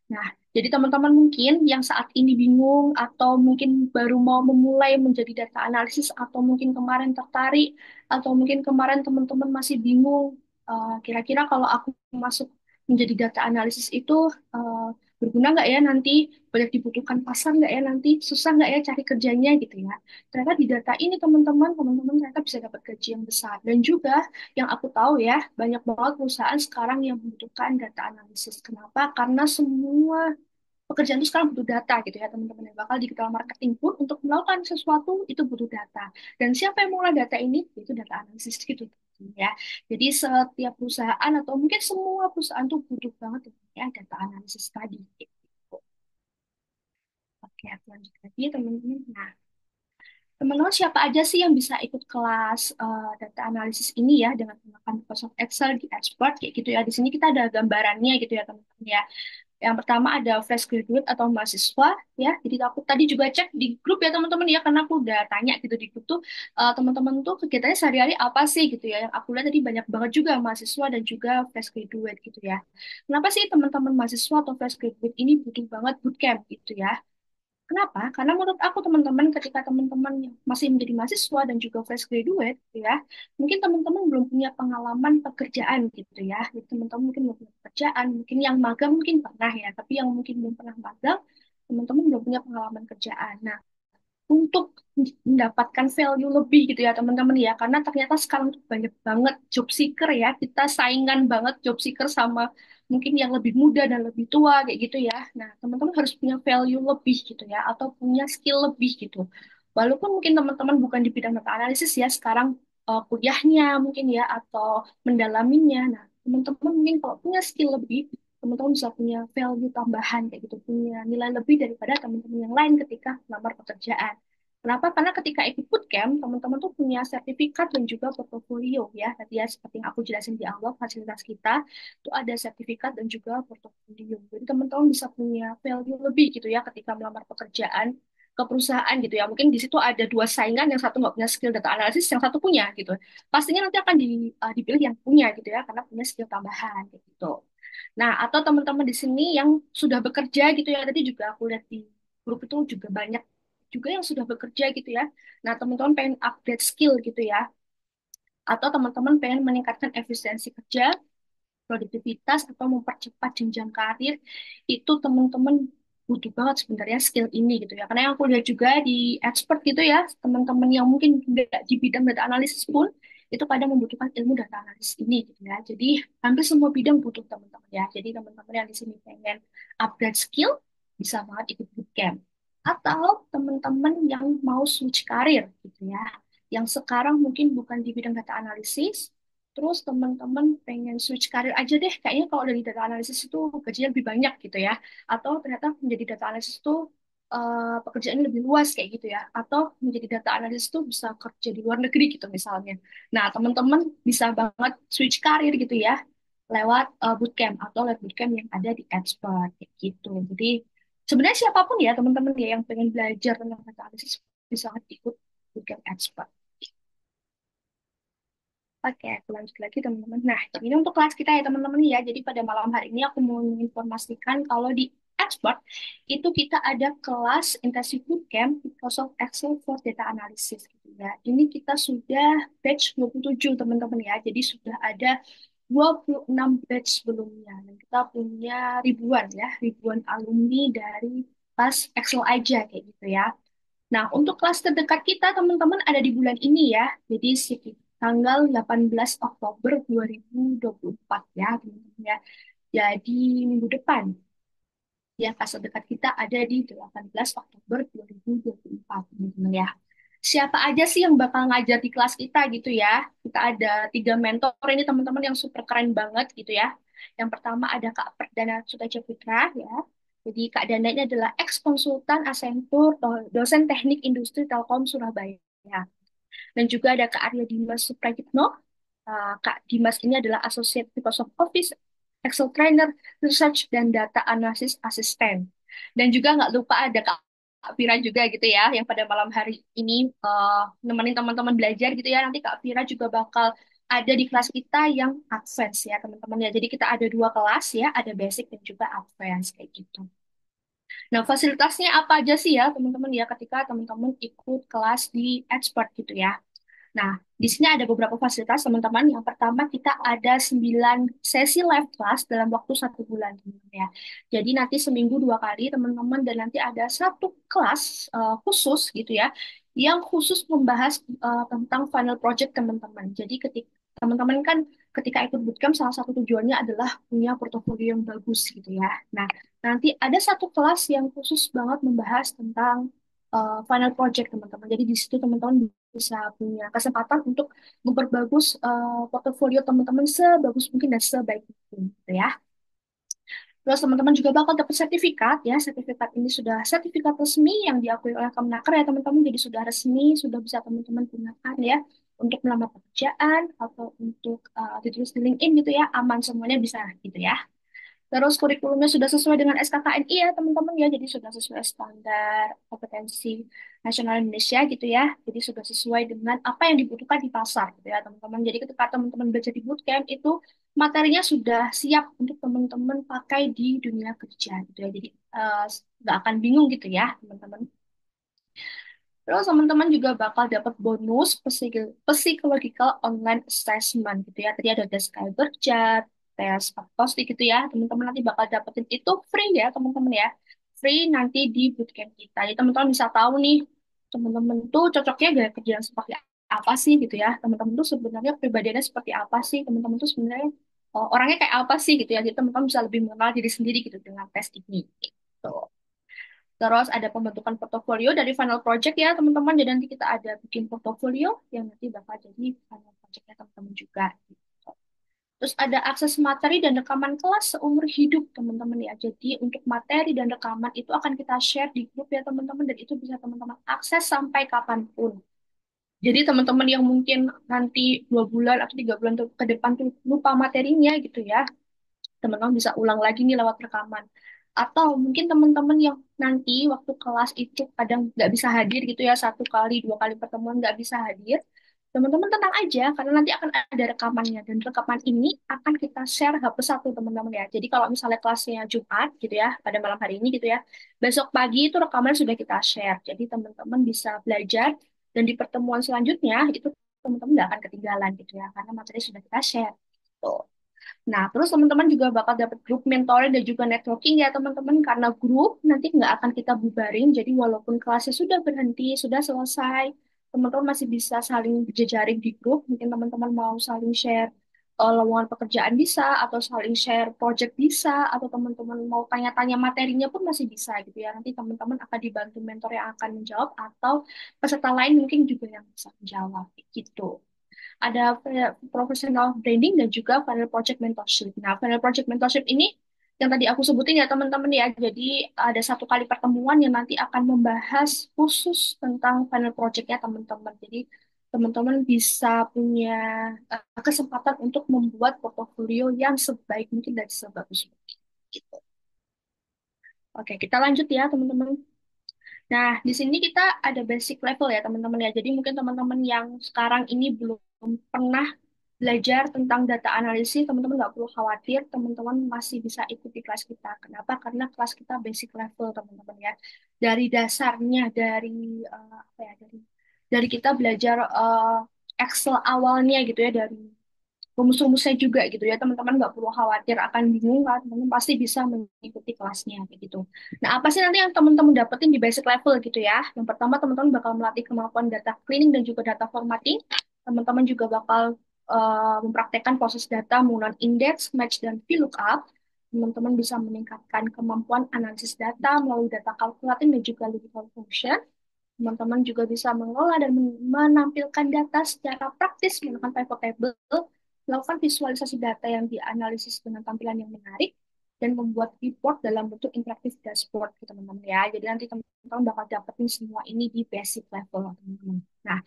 Nah, jadi teman-teman mungkin yang saat ini bingung atau mungkin baru mau memulai menjadi data analisis atau mungkin kemarin tertarik atau mungkin kemarin teman-teman masih bingung kira eh, kira-kira kalau aku masuk menjadi data analisis itu uh, berguna nggak ya nanti banyak dibutuhkan pasar nggak ya nanti susah nggak ya cari kerjanya gitu ya ternyata di data ini teman-teman teman-teman ternyata bisa dapat gaji yang besar dan juga yang aku tahu ya banyak banget perusahaan sekarang yang membutuhkan data analisis kenapa karena semua pekerjaan itu sekarang butuh data gitu ya teman-teman yang bakal digital marketing pun untuk melakukan sesuatu itu butuh data dan siapa yang mengolah data ini itu data analisis gitu ya. Jadi setiap perusahaan atau mungkin semua perusahaan tuh butuh banget ya data analisis tadi. Gitu. Oke, aku lanjut lagi teman-teman. Nah, teman-teman siapa aja sih yang bisa ikut kelas uh, data analisis ini ya dengan menggunakan Microsoft Excel di export kayak gitu ya. Di sini kita ada gambarannya gitu ya teman-teman ya. Yang pertama ada fresh graduate atau mahasiswa ya. Jadi aku tadi juga cek di grup ya teman-teman ya karena aku udah tanya gitu di grup tuh teman eh, teman-teman tuh kegiatannya sehari-hari apa sih gitu ya. Yang aku lihat tadi banyak banget juga mahasiswa dan juga fresh graduate gitu ya. Kenapa sih teman-teman mahasiswa atau fresh graduate ini butuh banget bootcamp gitu ya? Kenapa? Karena menurut aku teman-teman ketika teman-teman masih menjadi mahasiswa dan juga fresh graduate ya, mungkin teman-teman belum punya pengalaman pekerjaan gitu ya. Jadi teman-teman mungkin belum punya pekerjaan, mungkin yang magang mungkin pernah ya, tapi yang mungkin belum pernah magang, teman-teman belum punya pengalaman kerjaan. Nah, untuk mendapatkan value lebih gitu ya teman-teman ya karena ternyata sekarang banyak banget job seeker ya kita saingan banget job seeker sama mungkin yang lebih muda dan lebih tua kayak gitu ya. Nah, teman-teman harus punya value lebih gitu ya atau punya skill lebih gitu. Walaupun mungkin teman-teman bukan di bidang data analisis ya sekarang uh, kuliahnya mungkin ya atau mendalaminya. Nah, teman-teman mungkin kalau punya skill lebih, teman-teman bisa punya value tambahan kayak gitu, punya nilai lebih daripada teman-teman yang lain ketika melamar pekerjaan. Kenapa? Karena ketika ikut bootcamp, teman-teman tuh punya sertifikat dan juga portofolio ya. Tadi ya seperti yang aku jelasin di awal, fasilitas kita tuh ada sertifikat dan juga portofolio. Jadi teman-teman bisa punya value lebih gitu ya ketika melamar pekerjaan ke perusahaan gitu ya. Mungkin di situ ada dua saingan, yang satu nggak punya skill data analisis, yang satu punya gitu. Pastinya nanti akan di, uh, dipilih yang punya gitu ya, karena punya skill tambahan gitu. Nah, atau teman-teman di sini yang sudah bekerja gitu ya, tadi juga aku lihat di grup itu juga banyak juga yang sudah bekerja gitu ya. Nah, teman-teman pengen update skill gitu ya. Atau teman-teman pengen meningkatkan efisiensi kerja, produktivitas, atau mempercepat jenjang karir, itu teman-teman butuh banget sebenarnya skill ini gitu ya. Karena yang aku lihat juga di expert gitu ya, teman-teman yang mungkin tidak di bidang data analisis pun, itu pada membutuhkan ilmu data analisis ini gitu ya. Jadi hampir semua bidang butuh teman-teman ya. Jadi teman-teman yang di sini pengen upgrade skill, bisa banget ikut bootcamp atau teman-teman yang mau switch karir gitu ya yang sekarang mungkin bukan di bidang data analisis terus teman-teman pengen switch karir aja deh kayaknya kalau dari data analisis itu gajinya lebih banyak gitu ya atau ternyata menjadi data analisis itu uh, eh, pekerjaannya lebih luas kayak gitu ya atau menjadi data analisis itu bisa kerja di luar negeri gitu misalnya nah teman-teman bisa banget switch karir gitu ya lewat uh, bootcamp atau lewat bootcamp yang ada di Expert gitu jadi sebenarnya siapapun ya teman-teman ya yang pengen belajar tentang data analisis bisa ikut bootcamp expert Oke, aku lanjut lagi teman-teman. Nah, ini untuk kelas kita ya teman-teman ya. Jadi pada malam hari ini aku mau menginformasikan kalau di expert itu kita ada kelas intensif bootcamp Microsoft Excel for Data Analysis gitu ya. Ini kita sudah batch 27 teman-teman ya. Jadi sudah ada 26 batch sebelumnya. Dan kita punya ribuan ya, ribuan alumni dari kelas Excel aja kayak gitu ya. Nah, untuk kelas terdekat kita teman-teman ada di bulan ini ya. Jadi sekitar tanggal 18 Oktober 2024 ya, teman-teman ya. Jadi minggu depan ya kelas terdekat kita ada di 18 Oktober 2024 teman-teman ya siapa aja sih yang bakal ngajar di kelas kita gitu ya. Kita ada tiga mentor ini teman-teman yang super keren banget gitu ya. Yang pertama ada Kak Perdana Sutaja Putra ya. Jadi Kak Dana ini adalah ex konsultan Asentur dosen teknik industri Telkom Surabaya. Dan juga ada Kak Arya Dimas Suprajitno. Uh, Kak Dimas ini adalah Associate Microsoft Office Excel Trainer, Research dan Data Analysis Assistant. Dan juga nggak lupa ada Kak Kak Vira juga gitu ya, yang pada malam hari ini uh, nemenin teman-teman belajar gitu ya. Nanti Kak Vira juga bakal ada di kelas kita yang advance ya teman-teman ya. Jadi kita ada dua kelas ya, ada basic dan juga advance kayak gitu. Nah, fasilitasnya apa aja sih ya teman-teman ya ketika teman-teman ikut kelas di expert gitu ya. Nah, di sini ada beberapa fasilitas, teman-teman. Yang pertama, kita ada 9 sesi live class dalam waktu satu bulan, teman-teman ya. Jadi nanti seminggu dua kali, teman-teman, dan nanti ada satu kelas uh, khusus gitu ya, yang khusus membahas uh, tentang final project teman-teman. Jadi ketika teman-teman kan ketika ikut bootcamp salah satu tujuannya adalah punya portofolio yang bagus gitu ya. Nah, nanti ada satu kelas yang khusus banget membahas tentang uh, final project teman-teman. Jadi di situ teman-teman bisa punya kesempatan untuk memperbagus uh, portofolio teman-teman sebagus mungkin dan sebaik mungkin, gitu ya. Terus teman-teman juga bakal dapat sertifikat ya. Sertifikat ini sudah sertifikat resmi yang diakui oleh Kemenaker ya teman-teman. Jadi sudah resmi, sudah bisa teman-teman gunakan ya untuk melamar pekerjaan atau untuk uh, ditulis di LinkedIn gitu ya. Aman semuanya bisa gitu ya. Terus kurikulumnya sudah sesuai dengan SKKNI ya teman-teman ya, jadi sudah sesuai standar kompetensi nasional Indonesia gitu ya. Jadi sudah sesuai dengan apa yang dibutuhkan di pasar gitu ya teman-teman. Jadi ketika teman-teman belajar di bootcamp itu materinya sudah siap untuk teman-teman pakai di dunia kerja gitu ya. Jadi eh, nggak uh, akan bingung gitu ya teman-teman. Terus teman-teman juga bakal dapat bonus psychological online assessment gitu ya. Tadi ada deskripsi kerja, tes pasti gitu ya teman-teman nanti bakal dapetin itu free ya teman-teman ya free nanti di bootcamp kita jadi teman-teman bisa tahu nih teman-teman tuh cocoknya gaya kerjaan seperti apa sih gitu ya teman-teman tuh sebenarnya pribadiannya seperti apa sih teman-teman tuh sebenarnya uh, orangnya kayak apa sih gitu ya jadi teman-teman bisa lebih mengenal diri sendiri gitu dengan tes ini gitu Terus ada pembentukan portofolio dari final project ya teman-teman. Jadi nanti kita ada bikin portofolio yang nanti bakal jadi final projectnya teman-teman juga. Terus ada akses materi dan rekaman kelas seumur hidup, teman-teman ya. Jadi untuk materi dan rekaman itu akan kita share di grup ya, teman-teman. Dan itu bisa teman-teman akses sampai kapanpun. Jadi teman-teman yang mungkin nanti dua bulan atau tiga bulan ke depan tuh lupa materinya gitu ya. Teman-teman bisa ulang lagi nih lewat rekaman. Atau mungkin teman-teman yang nanti waktu kelas itu kadang nggak bisa hadir gitu ya, satu kali, dua kali pertemuan nggak bisa hadir teman-teman tenang aja karena nanti akan ada rekamannya dan rekaman ini akan kita share hapus satu teman-teman ya. Jadi kalau misalnya kelasnya Jumat gitu ya pada malam hari ini gitu ya, besok pagi itu rekaman sudah kita share. Jadi teman-teman bisa belajar dan di pertemuan selanjutnya itu teman-teman nggak akan ketinggalan gitu ya karena materi sudah kita share. Nah, terus teman-teman juga bakal dapat grup mentoring dan juga networking ya teman-teman karena grup nanti nggak akan kita bubarin. Jadi walaupun kelasnya sudah berhenti, sudah selesai, teman-teman masih bisa saling jejaring di grup mungkin teman-teman mau saling share uh, lowongan pekerjaan bisa atau saling share project bisa atau teman-teman mau tanya-tanya materinya pun masih bisa gitu ya nanti teman-teman akan dibantu mentor yang akan menjawab atau peserta lain mungkin juga yang bisa menjawab gitu ada professional branding dan juga final project mentorship. Nah, final project mentorship ini yang tadi aku sebutin ya teman-teman ya. Jadi ada satu kali pertemuan yang nanti akan membahas khusus tentang final project ya teman-teman. Jadi teman-teman bisa punya uh, kesempatan untuk membuat portofolio yang sebaik mungkin dan sebagus mungkin. Gitu. Oke, kita lanjut ya teman-teman. Nah, di sini kita ada basic level ya teman-teman ya. Jadi mungkin teman-teman yang sekarang ini belum pernah belajar tentang data analisis, teman-teman nggak perlu khawatir, teman-teman masih bisa ikuti kelas kita. Kenapa? Karena kelas kita basic level, teman-teman ya. Dari dasarnya, dari uh, apa ya, dari dari kita belajar uh, Excel awalnya gitu ya, dari rumus-rumusnya juga gitu ya, teman-teman nggak perlu khawatir akan bingung kan? teman-teman pasti bisa mengikuti kelasnya kayak gitu. Nah, apa sih nanti yang teman-teman dapetin di basic level gitu ya? Yang pertama, teman-teman bakal melatih kemampuan data cleaning dan juga data formatting. Teman-teman juga bakal uh, mempraktekkan proses data menggunakan index, match, dan VLOOKUP, teman-teman bisa meningkatkan kemampuan analisis data melalui data kalkulatif dan juga logical function. Teman-teman juga bisa mengelola dan menampilkan data secara praktis menggunakan pivot table, melakukan visualisasi data yang dianalisis dengan tampilan yang menarik, dan membuat report dalam bentuk interaktif dashboard gitu, teman-teman ya. Jadi nanti teman-teman bakal dapetin semua ini di basic level teman-teman. Nah,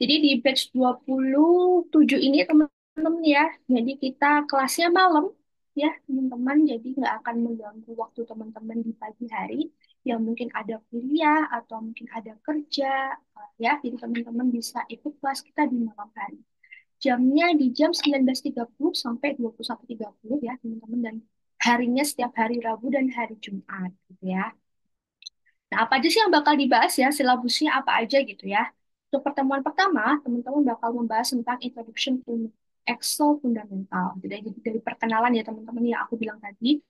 jadi di batch 27 ini teman-teman ya, jadi kita kelasnya malam ya teman-teman, jadi nggak akan mengganggu waktu teman-teman di pagi hari yang mungkin ada kuliah atau mungkin ada kerja eh, ya. Jadi teman-teman bisa ikut kelas kita di malam hari. Jamnya di jam 19.30 sampai 21.30 ya teman-teman dan harinya setiap hari Rabu dan hari Jumat gitu ya. Nah, apa aja sih yang bakal dibahas ya? Silabusnya apa aja gitu ya? Untuk pertemuan pertama, teman-teman bakal membahas tentang introduction to Excel fundamental. Jadi dari perkenalan ya teman-teman yang aku bilang tadi,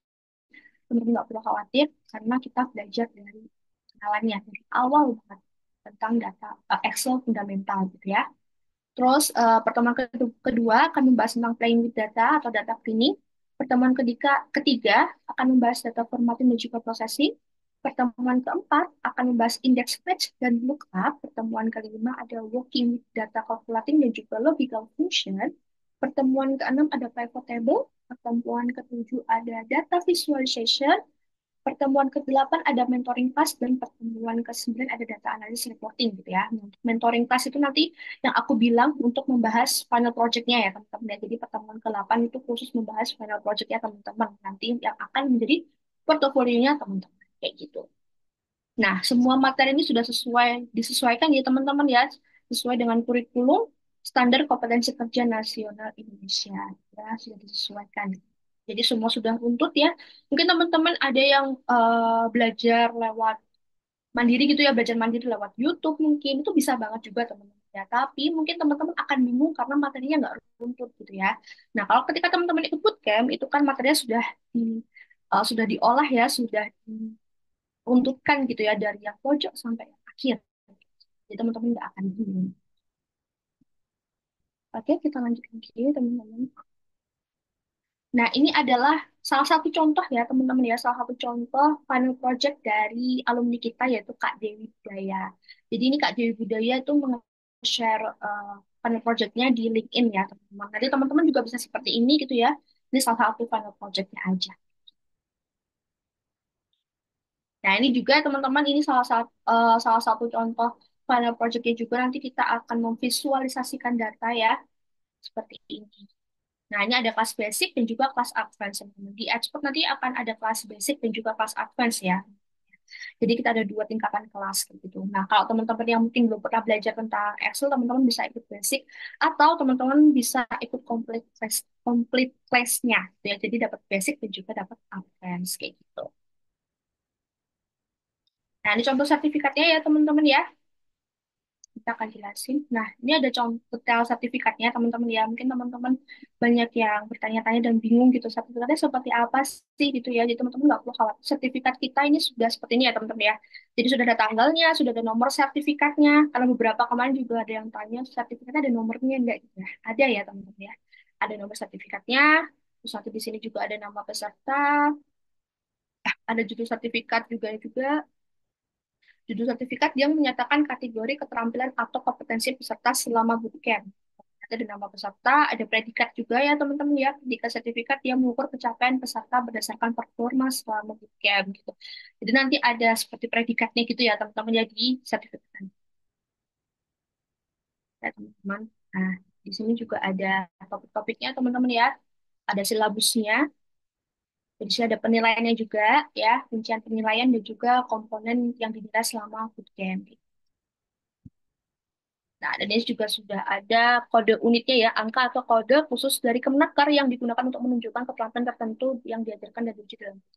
teman-teman nggak perlu khawatir karena kita belajar dari kenalannya dari awal banget tentang data uh, Excel fundamental gitu ya. Terus uh, pertemuan kedua akan membahas tentang playing with data atau data cleaning. Pertemuan ketiga akan membahas data formatting dan juga processing. Pertemuan keempat akan membahas indeks match dan lookup. Pertemuan kelima ada working with data calculating dan juga logical function. Pertemuan keenam ada pivot table. Pertemuan ketujuh ada data visualization. Pertemuan ke-8 ada mentoring class dan pertemuan ke-9 ada data analysis reporting gitu ya. Mentoring class itu nanti yang aku bilang untuk membahas final project-nya ya teman-teman. Jadi pertemuan ke-8 itu khusus membahas final project ya teman-teman. Nanti yang akan menjadi portofolionya teman-teman kayak gitu. Nah, semua materi ini sudah sesuai disesuaikan ya teman-teman ya, sesuai dengan kurikulum standar kompetensi kerja nasional Indonesia ya sudah disesuaikan. Jadi semua sudah runtut ya. Mungkin teman-teman ada yang uh, belajar lewat mandiri gitu ya, belajar mandiri lewat YouTube mungkin itu bisa banget juga teman-teman ya. Tapi mungkin teman-teman akan bingung karena materinya nggak runtut gitu ya. Nah kalau ketika teman-teman ikut bootcamp itu kan materinya sudah di, uh, sudah diolah ya, sudah untukkan gitu ya dari yang pojok sampai yang akhir. Jadi teman-teman nggak akan bingung. Oke, kita lanjut lagi teman-teman. Nah, ini adalah salah satu contoh ya teman-teman ya, salah satu contoh final project dari alumni kita yaitu Kak Dewi Budaya. Jadi ini Kak Dewi Budaya itu share uh, eh, final projectnya di LinkedIn ya teman-teman. Nanti teman-teman juga bisa seperti ini gitu ya. Ini salah satu final projectnya aja. Nah, ini juga teman-teman ini salah satu uh, eh, salah satu contoh final projectnya juga nanti kita akan memvisualisasikan data ya seperti ini. Nah, ini ada kelas basic dan juga kelas advance. Di expert nanti akan ada kelas basic dan juga kelas advance ya. Jadi kita ada dua tingkatan kelas gitu. Nah, kalau teman-teman yang mungkin belum pernah belajar tentang Excel, teman-teman bisa ikut basic atau teman-teman bisa ikut complete class, complete class-nya ya. Jadi dapat basic dan juga dapat advance kayak gitu. Nah, ini contoh sertifikatnya ya, teman-teman ya. Kita akan jelasin. Nah, ini ada contoh detail sertifikatnya, teman-teman ya. Mungkin teman-teman banyak yang bertanya-tanya dan bingung gitu, sertifikatnya seperti apa sih gitu ya. Jadi teman-teman nggak perlu khawatir. Sertifikat kita ini sudah seperti ini ya, teman-teman ya. Jadi sudah ada tanggalnya, sudah ada nomor sertifikatnya. Kalau beberapa kemarin juga ada yang tanya, sertifikatnya ada nomornya nggak Nah, ada ya, teman-teman ya. Ada nomor sertifikatnya, terus nanti di sini juga ada nama peserta, ah, ada judul sertifikat juga juga Judul sertifikat yang menyatakan kategori keterampilan atau kompetensi peserta selama bootcamp. Ada nama peserta, ada predikat juga ya teman-teman ya. Predikat sertifikat yang mengukur pencapaian peserta berdasarkan performa selama bootcamp gitu. Jadi nanti ada seperti predikatnya gitu ya teman-teman ya di sertifikat. Ya teman-teman. Nah, di sini juga ada topik-topiknya teman-teman ya. Ada silabusnya, jadi ada penilaiannya juga ya, Kuncian penilaian dan juga komponen yang dinilai selama food camp. Nah, dan ini juga sudah ada kode unitnya ya, angka atau kode khusus dari Kemenaker yang digunakan untuk menunjukkan keterampilan tertentu yang diajarkan dan diuji dalam food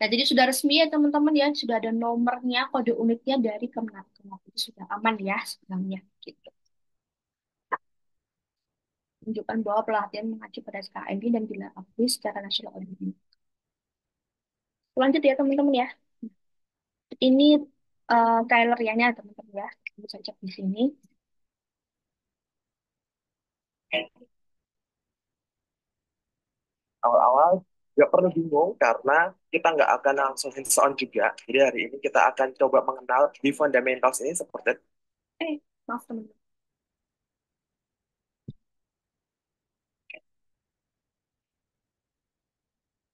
Nah, jadi sudah resmi ya teman-teman ya, sudah ada nomornya, kode unitnya dari Kemenaker. Jadi sudah aman ya sebenarnya gitu menunjukkan bahwa pelatihan mengacu pada SKMB dan diakui secara nasional oleh UNI. Lanjut ya teman-teman ya. Ini uh, eh, kailerianya teman-teman ya. Bisa cek di sini. Awal-awal nggak perlu bingung karena kita nggak akan langsung hands on juga. Jadi hari ini kita akan coba mengenal di fundamentals ini seperti. Eh, maaf teman-teman.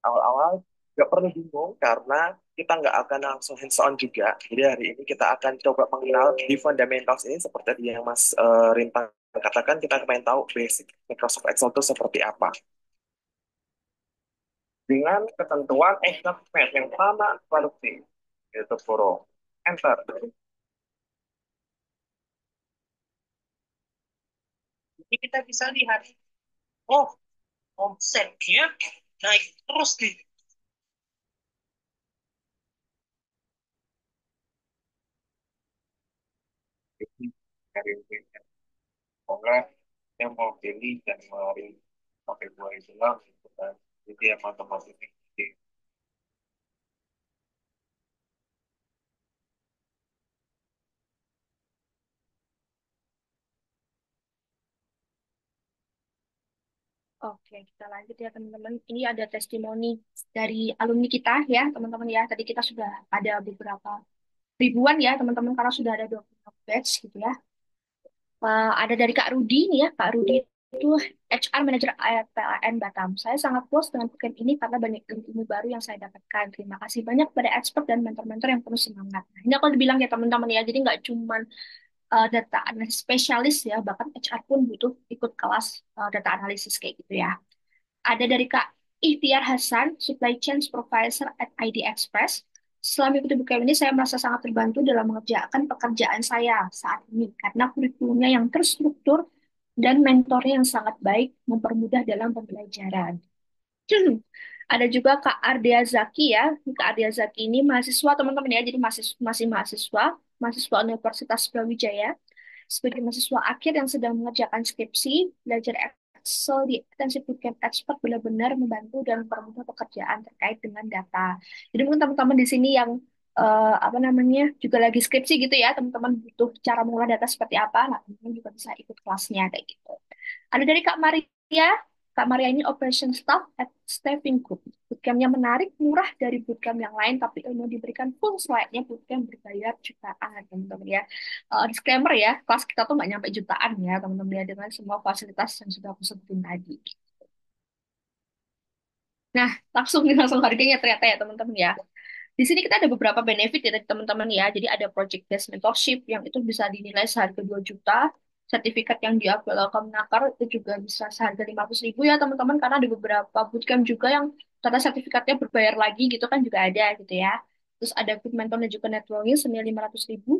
awal-awal nggak perlu bingung karena kita nggak akan langsung hands on juga. Jadi hari ini kita akan coba mengenal di fundamentals ini seperti yang Mas uh, Rintang katakan kita akan tahu basic Microsoft Excel itu seperti apa. Dengan ketentuan Excel yang sama seperti itu Pro Enter. Jadi kita bisa lihat, oh, omsetnya oh, naik terus nih. dari orang yang mau pilih Januari sampai dua itu lah gitu kan jadi emang tempat ini Oke, kita lanjut ya teman-teman. Ini ada testimoni dari alumni kita ya teman-teman ya. Tadi kita sudah ada beberapa ribuan ya teman-teman karena sudah ada 20 batch gitu ya. Uh, ada dari Kak Rudi nih ya. Kak Rudi itu HR Manager e PLN Batam. Saya sangat puas dengan program ini karena banyak ilmu baru yang saya dapatkan. Terima kasih banyak pada expert dan mentor-mentor yang penuh semangat. Nah, ini aku dibilang ya teman-teman ya. Jadi nggak cuman uh, data analis spesialis ya bahkan HR pun butuh ikut kelas uh, data analisis kayak gitu ya ada dari Kak Ikhtiar Hasan Supply Chain Supervisor at ID Express selama ikut BKM ini saya merasa sangat terbantu dalam mengerjakan pekerjaan saya saat ini karena kurikulumnya yang terstruktur dan mentornya yang sangat baik mempermudah dalam pembelajaran *clears throat* ada juga Kak Ardia Zaki ya. Kak Ardia Zaki ini mahasiswa teman-teman ya, jadi masih masih mahasiswa mahasiswa Universitas Brawijaya sebagai mahasiswa akhir yang sedang mengerjakan skripsi, belajar Excel di intensive bootcamp expert benar-benar membantu dan mempermudah pekerjaan terkait dengan data. Jadi mungkin teman-teman di sini yang uh, apa namanya juga lagi skripsi gitu ya, teman-teman butuh cara mengolah data seperti apa, nah teman-teman juga bisa ikut kelasnya kayak gitu. Ada dari Kak Maria, Kak Maria ini operation staff at Staffing Group. Bootcampnya menarik, murah dari bootcamp yang lain, tapi ilmu diberikan pun selainnya bootcamp berbayar jutaan, teman-teman ya. Uh, disclaimer ya, kelas kita tuh nggak nyampe jutaan ya, teman-teman ya, dengan semua fasilitas yang sudah aku sebutin tadi. Nah, langsung nih langsung harganya ternyata ya, teman-teman ya. Di sini kita ada beberapa benefit ya, teman-teman ya. Jadi ada project based mentorship yang itu bisa dinilai seharga 2 juta, sertifikat yang diakui oleh Kemenaker itu juga bisa seharga 500 ribu ya teman-teman karena ada beberapa bootcamp juga yang ternyata sertifikatnya berbayar lagi gitu kan juga ada gitu ya terus ada good mentor dan juga networking senilai 500 ribu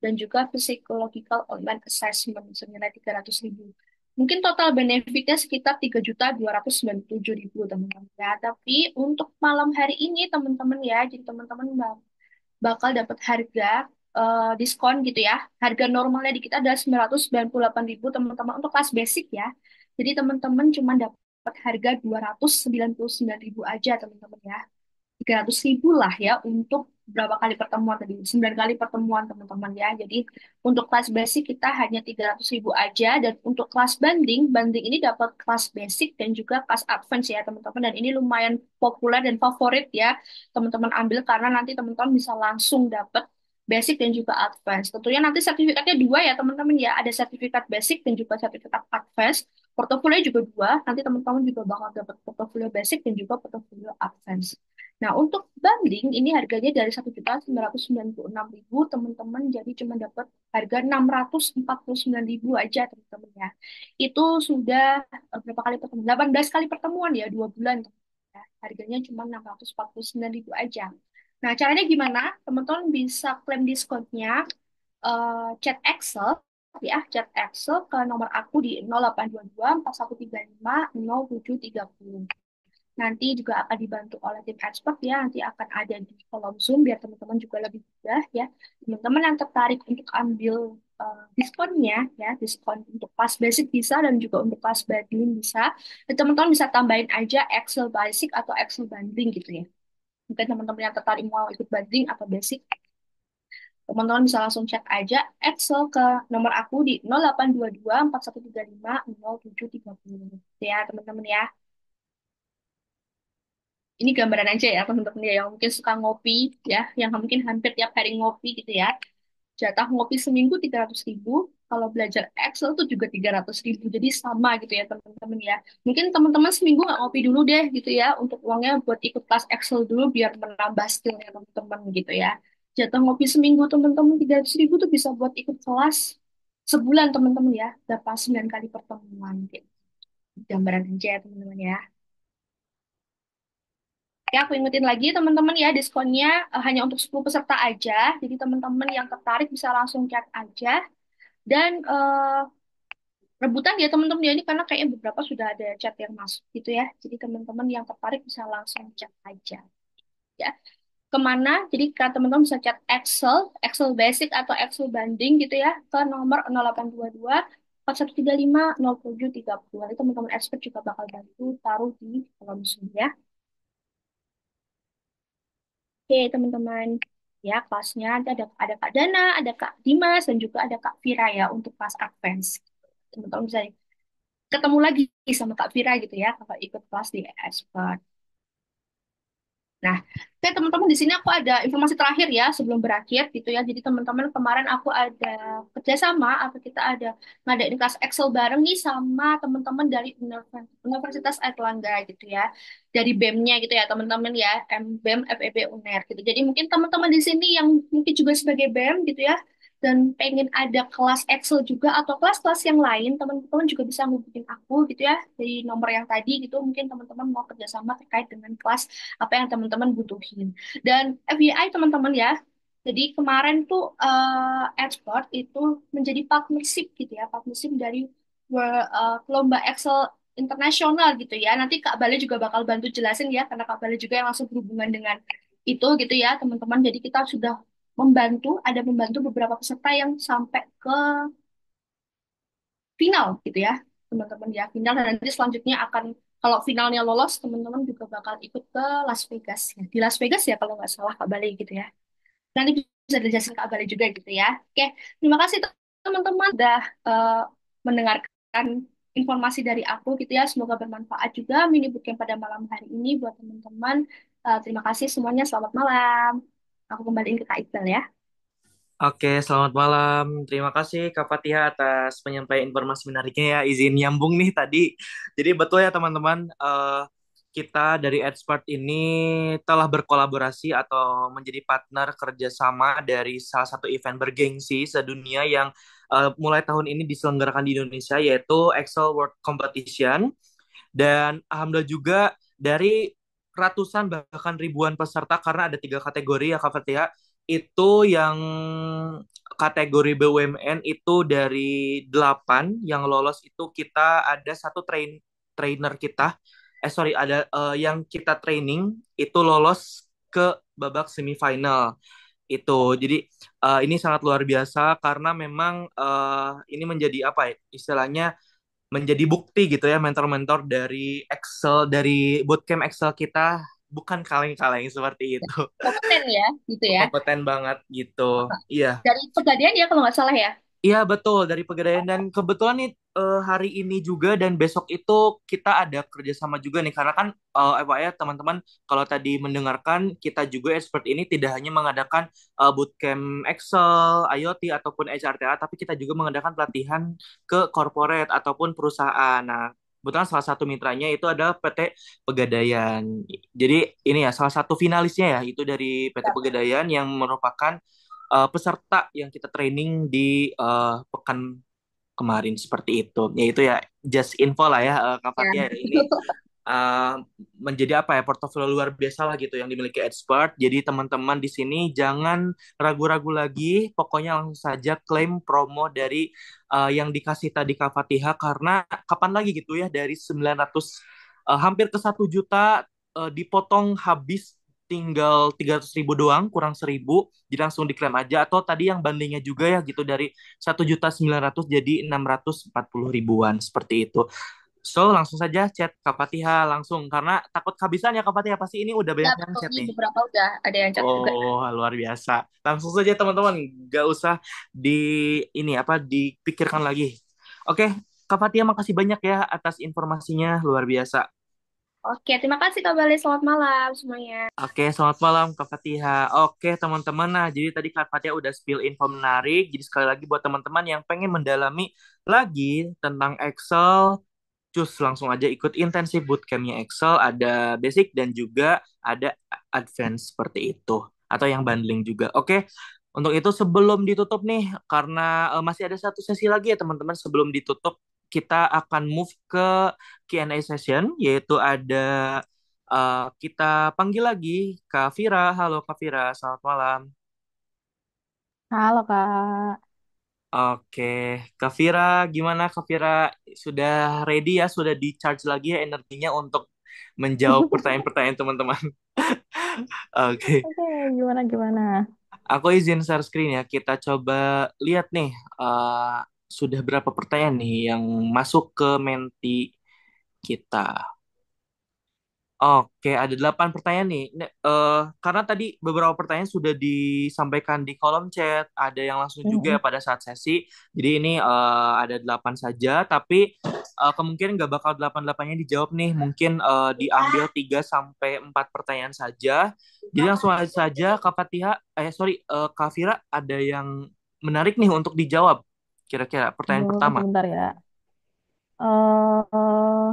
dan juga psychological online assessment senilai 300 ribu mungkin total benefitnya sekitar tiga juta tujuh ribu teman-teman ya tapi untuk malam hari ini teman-teman ya jadi teman-teman bakal dapat harga uh, diskon gitu ya. Harga normalnya di kita ada 998.000 teman-teman untuk kelas basic ya. Jadi teman-teman cuma dapat harga 299.000 aja teman-teman ya. 300.000 lah ya untuk berapa kali pertemuan tadi? 9 kali pertemuan teman-teman ya. Jadi untuk kelas basic kita hanya 300.000 aja dan untuk kelas banding, banding ini dapat kelas basic dan juga kelas advance ya teman-teman dan ini lumayan populer dan favorit ya teman-teman ambil karena nanti teman-teman bisa langsung dapat basic dan juga advance. Tentunya nanti sertifikatnya dua ya teman-teman ya, ada sertifikat basic dan juga sertifikat advance. Portofolio juga dua, nanti teman-teman juga bakal dapat portofolio basic dan juga portofolio advance. Nah, untuk banding ini harganya dari satu juta teman-teman jadi cuma dapat harga 649.000 aja teman-teman ya. Itu sudah eh, berapa kali pertemuan? 18 kali pertemuan ya, dua bulan. ya. Harganya cuma 649.000 aja. Nah, caranya gimana? Teman-teman bisa klaim diskonnya uh, chat Excel ya, chat Excel ke nomor aku di 0822 4135 0730. Nanti juga akan dibantu oleh tim expert ya, nanti akan ada di kolom Zoom biar teman-teman juga lebih mudah ya. Teman-teman yang tertarik untuk ambil uh, diskonnya ya, diskon untuk pas basic bisa dan juga untuk pas bundling bisa. Teman-teman bisa tambahin aja Excel basic atau Excel bundling gitu ya mungkin teman-teman yang tertarik mau ikut banding atau basic teman-teman bisa langsung chat aja Excel ke nomor aku di 0822 4135 0730 ya teman-teman ya ini gambaran aja ya teman-teman ya yang mungkin suka ngopi ya yang mungkin hampir tiap hari ngopi gitu ya jatah ngopi seminggu tiga ratus ribu, kalau belajar Excel tuh juga tiga ratus ribu, jadi sama gitu ya teman-teman ya. Mungkin teman-teman seminggu nggak ngopi dulu deh gitu ya, untuk uangnya buat ikut kelas Excel dulu biar menambah skillnya teman-teman gitu ya. Jatah ngopi seminggu teman-teman 300 ribu tuh bisa buat ikut kelas sebulan teman-teman ya, dapat 9 kali pertemuan gitu. Gambaran aja ya teman-teman ya. Ya, aku ingetin lagi teman-teman ya diskonnya eh, hanya untuk 10 peserta aja. Jadi teman-teman yang tertarik bisa langsung chat aja. Dan uh, rebutan ya teman-teman ya ini karena kayaknya beberapa sudah ada chat yang masuk gitu ya. Jadi teman-teman yang tertarik bisa langsung chat aja. Ya. Kemana? Jadi teman-teman bisa chat Excel, Excel Basic atau Excel Banding gitu ya ke nomor 0822 4135 0730. Nanti teman-teman expert juga bakal bantu taruh di kolom sini ya. Oke, teman-teman. Ya, kelasnya ada ada Kak Dana, ada Kak Dimas, dan juga ada Kak Vira ya untuk kelas advance. Teman-teman bisa ketemu lagi sama Kak Vira gitu ya kalau ikut kelas di expert. Nah, oke teman-teman di sini aku ada informasi terakhir ya sebelum berakhir gitu ya. Jadi teman-teman kemarin aku ada kerjasama atau kita ada ngadain kelas Excel bareng nih sama teman-teman dari Universitas Airlangga gitu ya. Dari BEM-nya gitu ya teman-teman ya, bem, FEB UNER gitu. Jadi mungkin teman-teman di sini yang mungkin juga sebagai BEM gitu ya, dan pengen ada kelas Excel juga atau kelas-kelas yang lain, teman-teman juga bisa ngubungin aku gitu ya dari nomor yang tadi gitu. Mungkin teman-teman mau kerjasama terkait dengan kelas apa yang teman-teman butuhin. Dan FBI teman-teman ya, jadi kemarin tuh uh, itu menjadi partnership gitu ya, partnership dari uh, lomba Excel internasional gitu ya. Nanti Kak Bale juga bakal bantu jelasin ya, karena Kak Bale juga yang langsung berhubungan dengan itu gitu ya teman-teman. Jadi kita sudah membantu ada membantu beberapa peserta yang sampai ke final gitu ya teman-teman ya final dan nanti selanjutnya akan kalau finalnya lolos teman-teman juga bakal ikut ke Las Vegas ya di Las Vegas ya kalau nggak salah Kak Bali gitu ya nanti bisa dijelasin Kak Bali juga gitu ya oke terima kasih teman-teman sudah uh, eh, mendengarkan informasi dari aku gitu ya semoga bermanfaat juga mini bootcamp pada malam hari ini buat teman-teman uh, terima kasih semuanya selamat malam Aku kembaliin ke Kak Iqbal ya. Oke, selamat malam. Terima kasih Kak Fatiha atas penyampaian informasi menariknya ya. Izin nyambung nih tadi. Jadi betul ya teman-teman, uh, kita dari Expert ini telah berkolaborasi atau menjadi partner kerjasama dari salah satu event bergengsi sedunia yang uh, mulai tahun ini diselenggarakan di Indonesia yaitu Excel World Competition. Dan alhamdulillah juga dari ratusan bahkan ribuan peserta karena ada tiga kategori ya Kak Fatia. Itu yang kategori BUMN itu dari delapan yang lolos itu kita ada satu train trainer kita. Eh sorry ada uh, yang kita training itu lolos ke babak semifinal itu. Jadi uh, ini sangat luar biasa karena memang uh, ini menjadi apa ya istilahnya menjadi bukti gitu ya mentor-mentor dari Excel dari bootcamp Excel kita bukan kaleng-kaleng seperti ya, itu. Kompeten ya, gitu ya. Kompeten banget gitu. Iya. Dari pegadaian ya kalau nggak salah ya. Iya betul dari Pegadaian dan kebetulan nih uh, hari ini juga dan besok itu kita ada kerjasama juga nih karena kan eh, FYI teman-teman kalau tadi mendengarkan kita juga expert ini tidak hanya mengadakan eh, bootcamp Excel, IoT ataupun HRTA tapi kita juga mengadakan pelatihan ke corporate ataupun perusahaan. Nah kebetulan salah satu mitranya itu ada PT Pegadaian. Jadi ini ya salah satu finalisnya ya itu dari PT iya. Pegadaian yang merupakan uh, peserta yang kita training di uh, pekan kemarin seperti itu. Yaitu ya just info lah ya uh, Kak ya. ini uh, menjadi apa ya portofolio luar biasa lah gitu yang dimiliki expert. Jadi teman-teman di sini jangan ragu-ragu lagi, pokoknya langsung saja klaim promo dari uh, yang dikasih tadi Kak Fatiha karena kapan lagi gitu ya dari 900 uh, hampir ke satu juta uh, dipotong habis tinggal 300 ribu doang kurang seribu, jadi langsung diklaim aja atau tadi yang bandingnya juga ya gitu dari 1 juta 900 jadi 640 ribuan seperti itu so langsung saja chat Kak Fatiha langsung karena takut kehabisan ya Kak Fatiha pasti ini udah banyak ya, yang chat nih beberapa udah ada yang chat oh, juga oh luar biasa langsung saja teman-teman gak usah di ini apa dipikirkan lagi oke Kak Fatiha makasih banyak ya atas informasinya luar biasa Oke, terima kasih Kak Bale. Selamat malam semuanya. Oke, selamat malam Kak Fatiha. Oke, teman-teman. Nah, jadi tadi Kak Fatiha udah spill info menarik. Jadi sekali lagi buat teman-teman yang pengen mendalami lagi tentang Excel, cus langsung aja ikut intensif bootcampnya Excel. Ada basic dan juga ada advance seperti itu. Atau yang bundling juga. Oke, untuk itu sebelum ditutup nih, karena eh, masih ada satu sesi lagi ya teman-teman sebelum ditutup kita akan move ke Q&A session, yaitu ada uh, kita panggil lagi Kak Fira. Halo Kak Fira, selamat malam. Halo Kak. Oke, Kak Fira, gimana Kak Fira? Sudah ready ya? Sudah di charge lagi ya energinya untuk menjawab pertanyaan-pertanyaan teman-teman? *laughs* Oke, Oke, gimana gimana? aku izin share screen ya. Kita coba lihat nih, uh, sudah berapa pertanyaan nih yang masuk ke menti kita? Oke, ada 8 pertanyaan nih. Uh, karena tadi beberapa pertanyaan sudah disampaikan di kolom chat, ada yang langsung juga -hmm. pada saat sesi. Jadi ini uh, ada 8 saja, tapi uh, kemungkinan nggak bakal 8 8 dijawab nih. Mungkin uh, diambil 3 ah. sampai 4 pertanyaan saja. Jadi nah. langsung saja Kak Fatiha, eh sorry, uh, Kak Fira ada yang menarik nih untuk dijawab. Kira-kira pertanyaan pertama. sebentar ya. uh,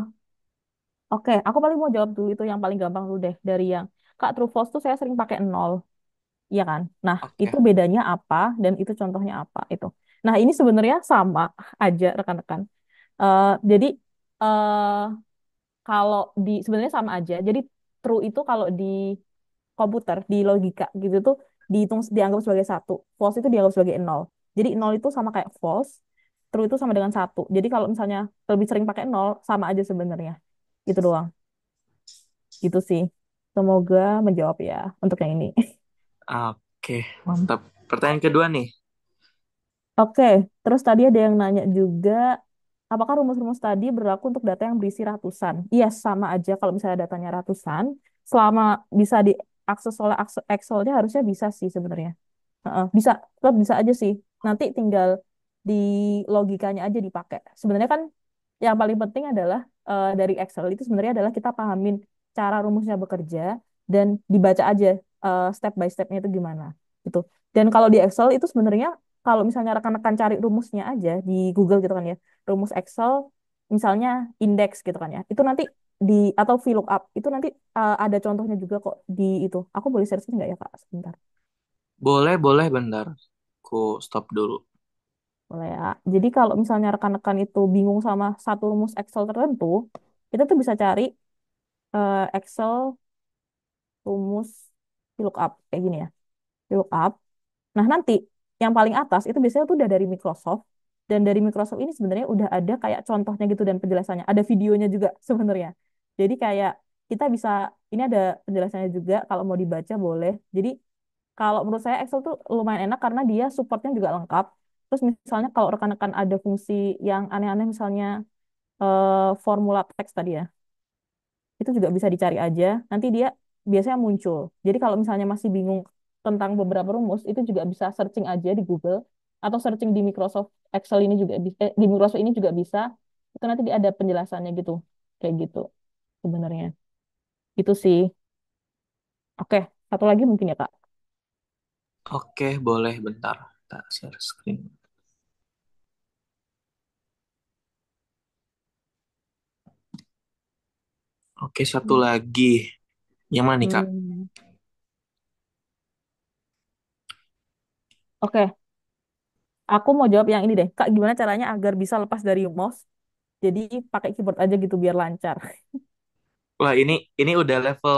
Oke, aku paling mau jawab dulu itu yang paling gampang dulu deh dari yang Kak True False tuh saya sering pakai nol, iya kan? Nah, itu bedanya apa dan itu contohnya apa itu. Nah, ini sebenarnya sama aja rekan-rekan. Uh, jadi uh, kalau di sebenarnya sama aja. Jadi true itu kalau di komputer, di logika gitu tuh dihitung dianggap sebagai satu, false itu dianggap sebagai nol. Jadi nol itu sama kayak false, true itu sama dengan satu. Jadi kalau misalnya lebih sering pakai nol, sama aja sebenarnya. Gitu doang. Gitu sih. Semoga menjawab ya untuk yang ini. Oke, mantap. Pertanyaan kedua nih. Oke, terus tadi ada yang nanya juga, apakah rumus-rumus tadi berlaku untuk data yang berisi ratusan? Iya, sama aja kalau misalnya datanya ratusan, selama bisa diakses oleh Excel-nya harusnya bisa sih sebenarnya. Uh, bisa, tetap bisa aja sih nanti tinggal di logikanya aja dipakai sebenarnya kan yang paling penting adalah uh, dari Excel itu sebenarnya adalah kita pahamin cara rumusnya bekerja dan dibaca aja uh, step by stepnya itu gimana gitu dan kalau di Excel itu sebenarnya kalau misalnya rekan-rekan cari rumusnya aja di Google gitu kan ya rumus Excel misalnya indeks gitu kan ya itu nanti di atau VLOOKUP itu nanti uh, ada contohnya juga kok di itu aku boleh share searching nggak ya kak sebentar boleh boleh bentar aku stop dulu. Boleh ya. Jadi kalau misalnya rekan-rekan itu bingung sama satu rumus Excel tertentu, kita tuh bisa cari uh, Excel rumus VLOOKUP kayak gini ya. VLOOKUP. Nah, nanti yang paling atas itu biasanya tuh udah dari Microsoft dan dari Microsoft ini sebenarnya udah ada kayak contohnya gitu dan penjelasannya. Ada videonya juga *laughs* sebenarnya. Jadi kayak kita bisa ini ada penjelasannya juga kalau mau dibaca boleh. Jadi kalau menurut saya Excel tuh lumayan enak karena dia supportnya juga lengkap. Terus misalnya kalau rekan-rekan ada fungsi yang aneh-aneh misalnya uh, formula teks tadi ya, itu juga bisa dicari aja. Nanti dia biasanya muncul. Jadi kalau misalnya masih bingung tentang beberapa rumus, itu juga bisa searching aja di Google atau searching di Microsoft Excel ini juga bisa, eh, di Microsoft ini juga bisa. Itu nanti dia ada penjelasannya gitu, kayak gitu sebenarnya. Itu sih. Oke, satu lagi mungkin ya Kak. Oke, boleh bentar. Tak share screen. Oke, satu hmm. lagi. Yang mana nih, Kak? Hmm. Oke, aku mau jawab yang ini deh. Kak, gimana caranya agar bisa lepas dari mouse? Jadi pakai keyboard aja gitu biar lancar. Wah, ini ini udah level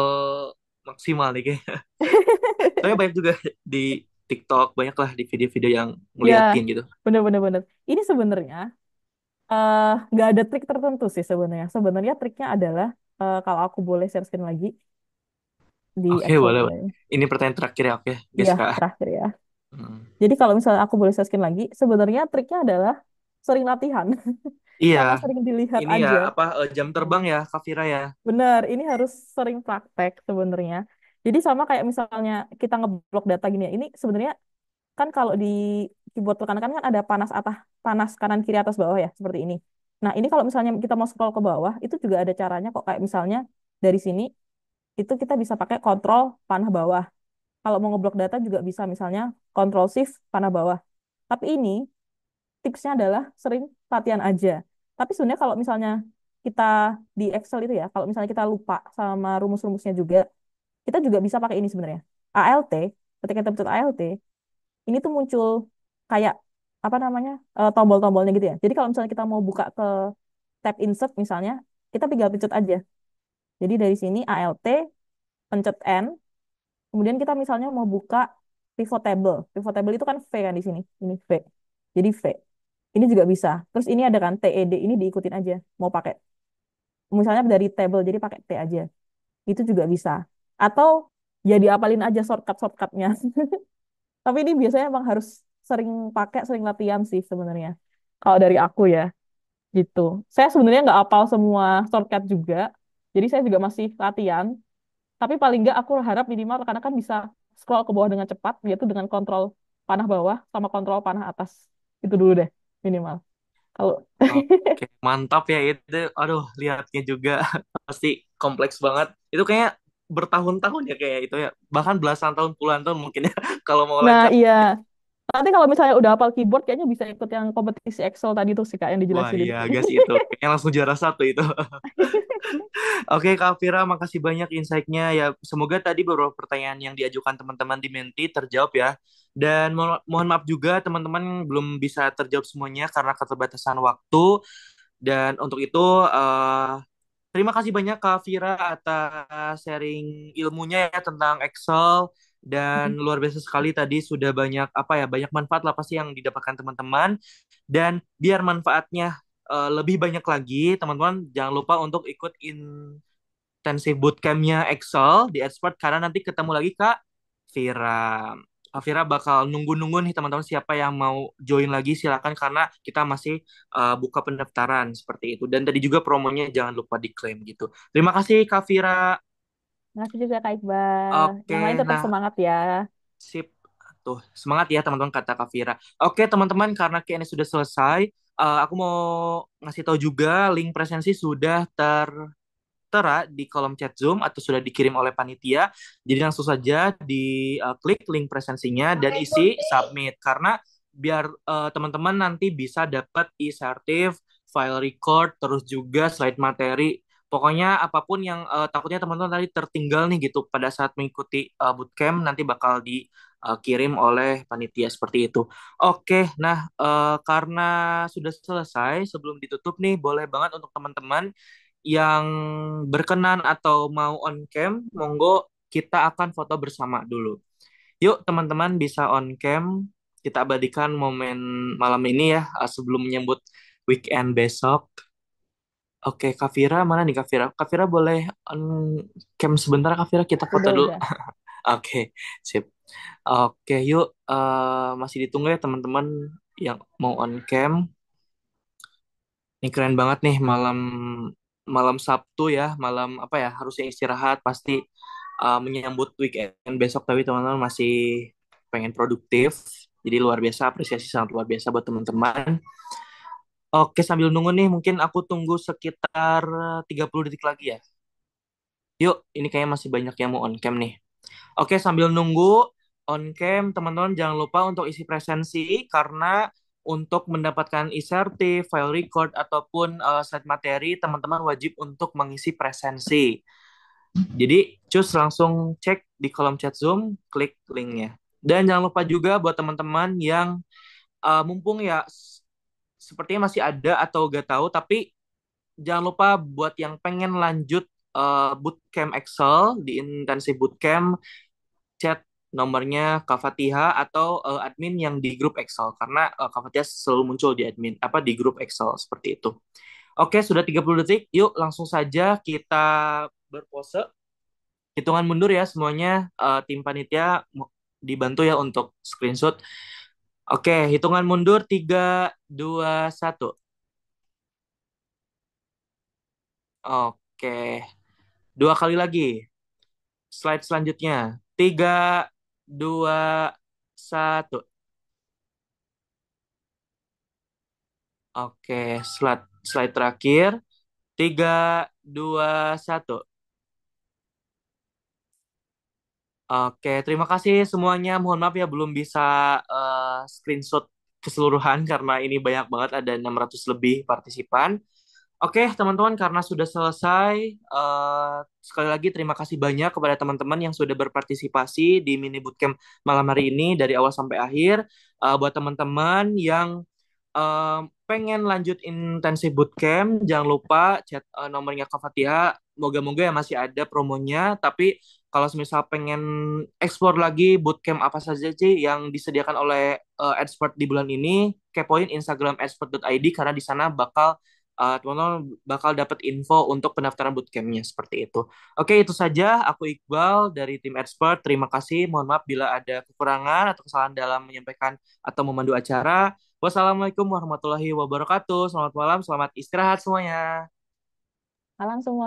maksimal nih kayaknya. *laughs* Tapi banyak juga di TikTok, banyaklah di video-video yang Ya, ngeliatin gitu. bener-bener bener. Ini sebenarnya eh, nggak ada trik tertentu sih sebenarnya. Sebenarnya triknya adalah uh, kalau aku boleh share-screen lagi di Oke, okay, boleh. boleh. Ini pertanyaan terakhir ya, oke, Iya, Kak. terakhir ya. Hmm. Jadi kalau misalnya aku boleh share-screen lagi, sebenarnya triknya adalah sering latihan *laughs* Iya, Karena sering dilihat ini ya aja. apa eh, jam terbang ya, Kak ya. Benar, ini harus sering praktek sebenarnya. Jadi sama kayak misalnya kita ngeblok data gini ya. Ini sebenarnya kan kalau di keyboard kan kan ada panas atas panas kanan kiri atas bawah ya seperti ini. Nah, ini kalau misalnya kita mau scroll ke bawah, itu juga ada caranya kok kayak misalnya dari sini itu kita bisa pakai kontrol panah bawah. Kalau mau ngeblok data juga bisa misalnya kontrol shift panah bawah. Tapi ini tipsnya adalah sering latihan aja. Tapi sebenarnya kalau misalnya kita di Excel itu ya, kalau misalnya kita lupa sama rumus-rumusnya juga, kita juga bisa pakai ini sebenarnya. ALT, ketika kita pencet ALT, ini tuh muncul kayak apa namanya uh, tombol-tombolnya gitu ya. Jadi kalau misalnya kita mau buka ke tab insert misalnya, kita tinggal pencet aja. Jadi dari sini ALT, pencet N, kemudian kita misalnya mau buka pivot table. Pivot table itu kan V kan di sini, ini V. Jadi V. Ini juga bisa. Terus ini ada kan TED, ini diikutin aja. Mau pakai, misalnya dari table, jadi pakai T aja. Itu juga bisa atau ya diapalin aja shortcut-shortcutnya. *laughs* Tapi ini biasanya emang harus sering pakai, sering latihan sih sebenarnya. Kalau dari aku ya, gitu. Saya sebenarnya nggak apal semua shortcut juga, jadi saya juga masih latihan. Tapi paling nggak aku harap minimal karena kan bisa scroll ke bawah dengan cepat, yaitu dengan kontrol panah bawah sama kontrol panah atas. Itu dulu deh, minimal. Kalau mantap ya itu. Aduh, lihatnya juga *laughs* pasti kompleks banget. Itu kayak bertahun-tahun ya kayak itu ya bahkan belasan tahun puluhan tahun mungkin ya *laughs* kalau mau nah iya nanti kalau misalnya udah hafal keyboard kayaknya bisa ikut yang kompetisi Excel tadi tuh sih kak yang dijelasin wah iya guys itu *laughs* yang langsung juara satu itu *laughs* Oke Kak Fira, makasih banyak insightnya ya. Semoga tadi beberapa pertanyaan yang diajukan teman-teman di Menti terjawab ya. Dan mo mohon maaf juga teman-teman belum bisa terjawab semuanya karena keterbatasan waktu. Dan untuk itu uh, Terima kasih banyak Kak Fira atas sharing ilmunya ya tentang Excel dan luar biasa sekali tadi sudah banyak apa ya banyak manfaat lah pasti yang didapatkan teman-teman dan biar manfaatnya uh, lebih banyak lagi teman-teman jangan lupa untuk ikut intensif bootcampnya Excel di Expert karena nanti ketemu lagi Kak Vira. Afira bakal nunggu-nunggu nih teman-teman siapa yang mau join lagi silakan karena kita masih uh, buka pendaftaran seperti itu dan tadi juga promonya jangan lupa diklaim gitu. Terima kasih Kak Fira. Terima kasih juga Kak Iqbal. Oke, yang lain tetap nah. semangat ya. Sip. Tuh, semangat ya teman-teman kata Kak Oke, teman-teman karena Q&A sudah selesai, uh, aku mau ngasih tahu juga link presensi sudah ter tertera di kolom chat Zoom atau sudah dikirim oleh panitia. Jadi langsung saja di uh, klik link presensinya dan isi submit karena biar teman eh, teman-teman nanti bisa dapat e-sertif, file record, terus juga slide materi. Pokoknya apapun yang uh, takutnya teman-teman tadi tertinggal nih gitu pada saat mengikuti uh, bootcamp nanti bakal di kirim oleh panitia seperti itu. Oke, nah uh, karena sudah selesai sebelum ditutup nih boleh banget untuk teman-teman yang berkenan atau mau on cam, monggo kita akan foto bersama dulu. Yuk teman-teman bisa on cam, kita abadikan momen malam ini ya eh, sebelum menyambut weekend besok. Oke, Kavira mana nih Kavira? Kavira boleh on cam sebentar Kavira kita foto dulu. *laughs* Oke, sip. Oke, yuk uh, masih ditunggu ya teman-teman yang mau on cam. Ini keren banget nih malam malam Sabtu ya, malam apa ya harusnya istirahat pasti uh, menyambut weekend besok tapi teman-teman masih pengen produktif. Jadi luar biasa apresiasi sangat luar biasa buat teman-teman. Oke, sambil nunggu nih mungkin aku tunggu sekitar 30 eh, detik lagi ya. Yuk, ini kayaknya masih banyak yang mau on cam nih. Oke, sambil nunggu on cam teman-teman jangan lupa untuk isi presensi karena untuk mendapatkan ICRT, file record, ataupun uh, slide materi, teman-teman wajib untuk mengisi presensi. Jadi, cus langsung cek di kolom chat Zoom, klik linknya. Dan jangan lupa juga buat teman-teman yang uh, mumpung ya sepertinya masih ada atau gak tahu, tapi jangan lupa buat yang pengen lanjut uh, bootcamp Excel di intensif bootcamp, chat nomornya Kak Fatiha atau uh, admin yang di grup Excel karena uh, Kak selalu muncul di admin apa di grup Excel seperti itu. Oke, sudah 30 detik. Yuk langsung saja kita berpose. Hitungan mundur ya semuanya uh, tim panitia dibantu ya untuk screenshot. Oke, hitungan mundur 3 2 1. Oke. Dua kali lagi. Slide selanjutnya. Tiga, dua, satu. Oke, slide, slide terakhir. Tiga, dua, satu. Oke, terima kasih semuanya. Mohon maaf ya belum bisa uh, screenshot keseluruhan *laughs* karena ini banyak banget ada 600 lebih partisipan. Oke, teman-teman, karena sudah selesai, uh, sekali lagi terima kasih banyak kepada teman-teman yang sudah berpartisipasi di mini bootcamp malam hari ini dari awal sampai akhir. Uh, buat teman-teman yang uh, pengen lanjut intensif bootcamp, jangan lupa chat uh, nomornya Kak Fatiha. Moga-moga ya masih ada promonya, tapi kalau misal pengen explore lagi bootcamp apa saja sih yang disediakan oleh uh, expert di bulan ini, kepoin Instagram expert.id karena di sana bakal Eh, teman-teman bakal dapat info untuk pendaftaran bootcampnya seperti itu. Oke, itu saja. Aku Iqbal dari tim expert. Terima kasih. Mohon maaf bila ada kekurangan atau kesalahan dalam menyampaikan atau memandu acara. Wassalamualaikum warahmatullahi wabarakatuh. Selamat malam, selamat istirahat semuanya. Malam semua.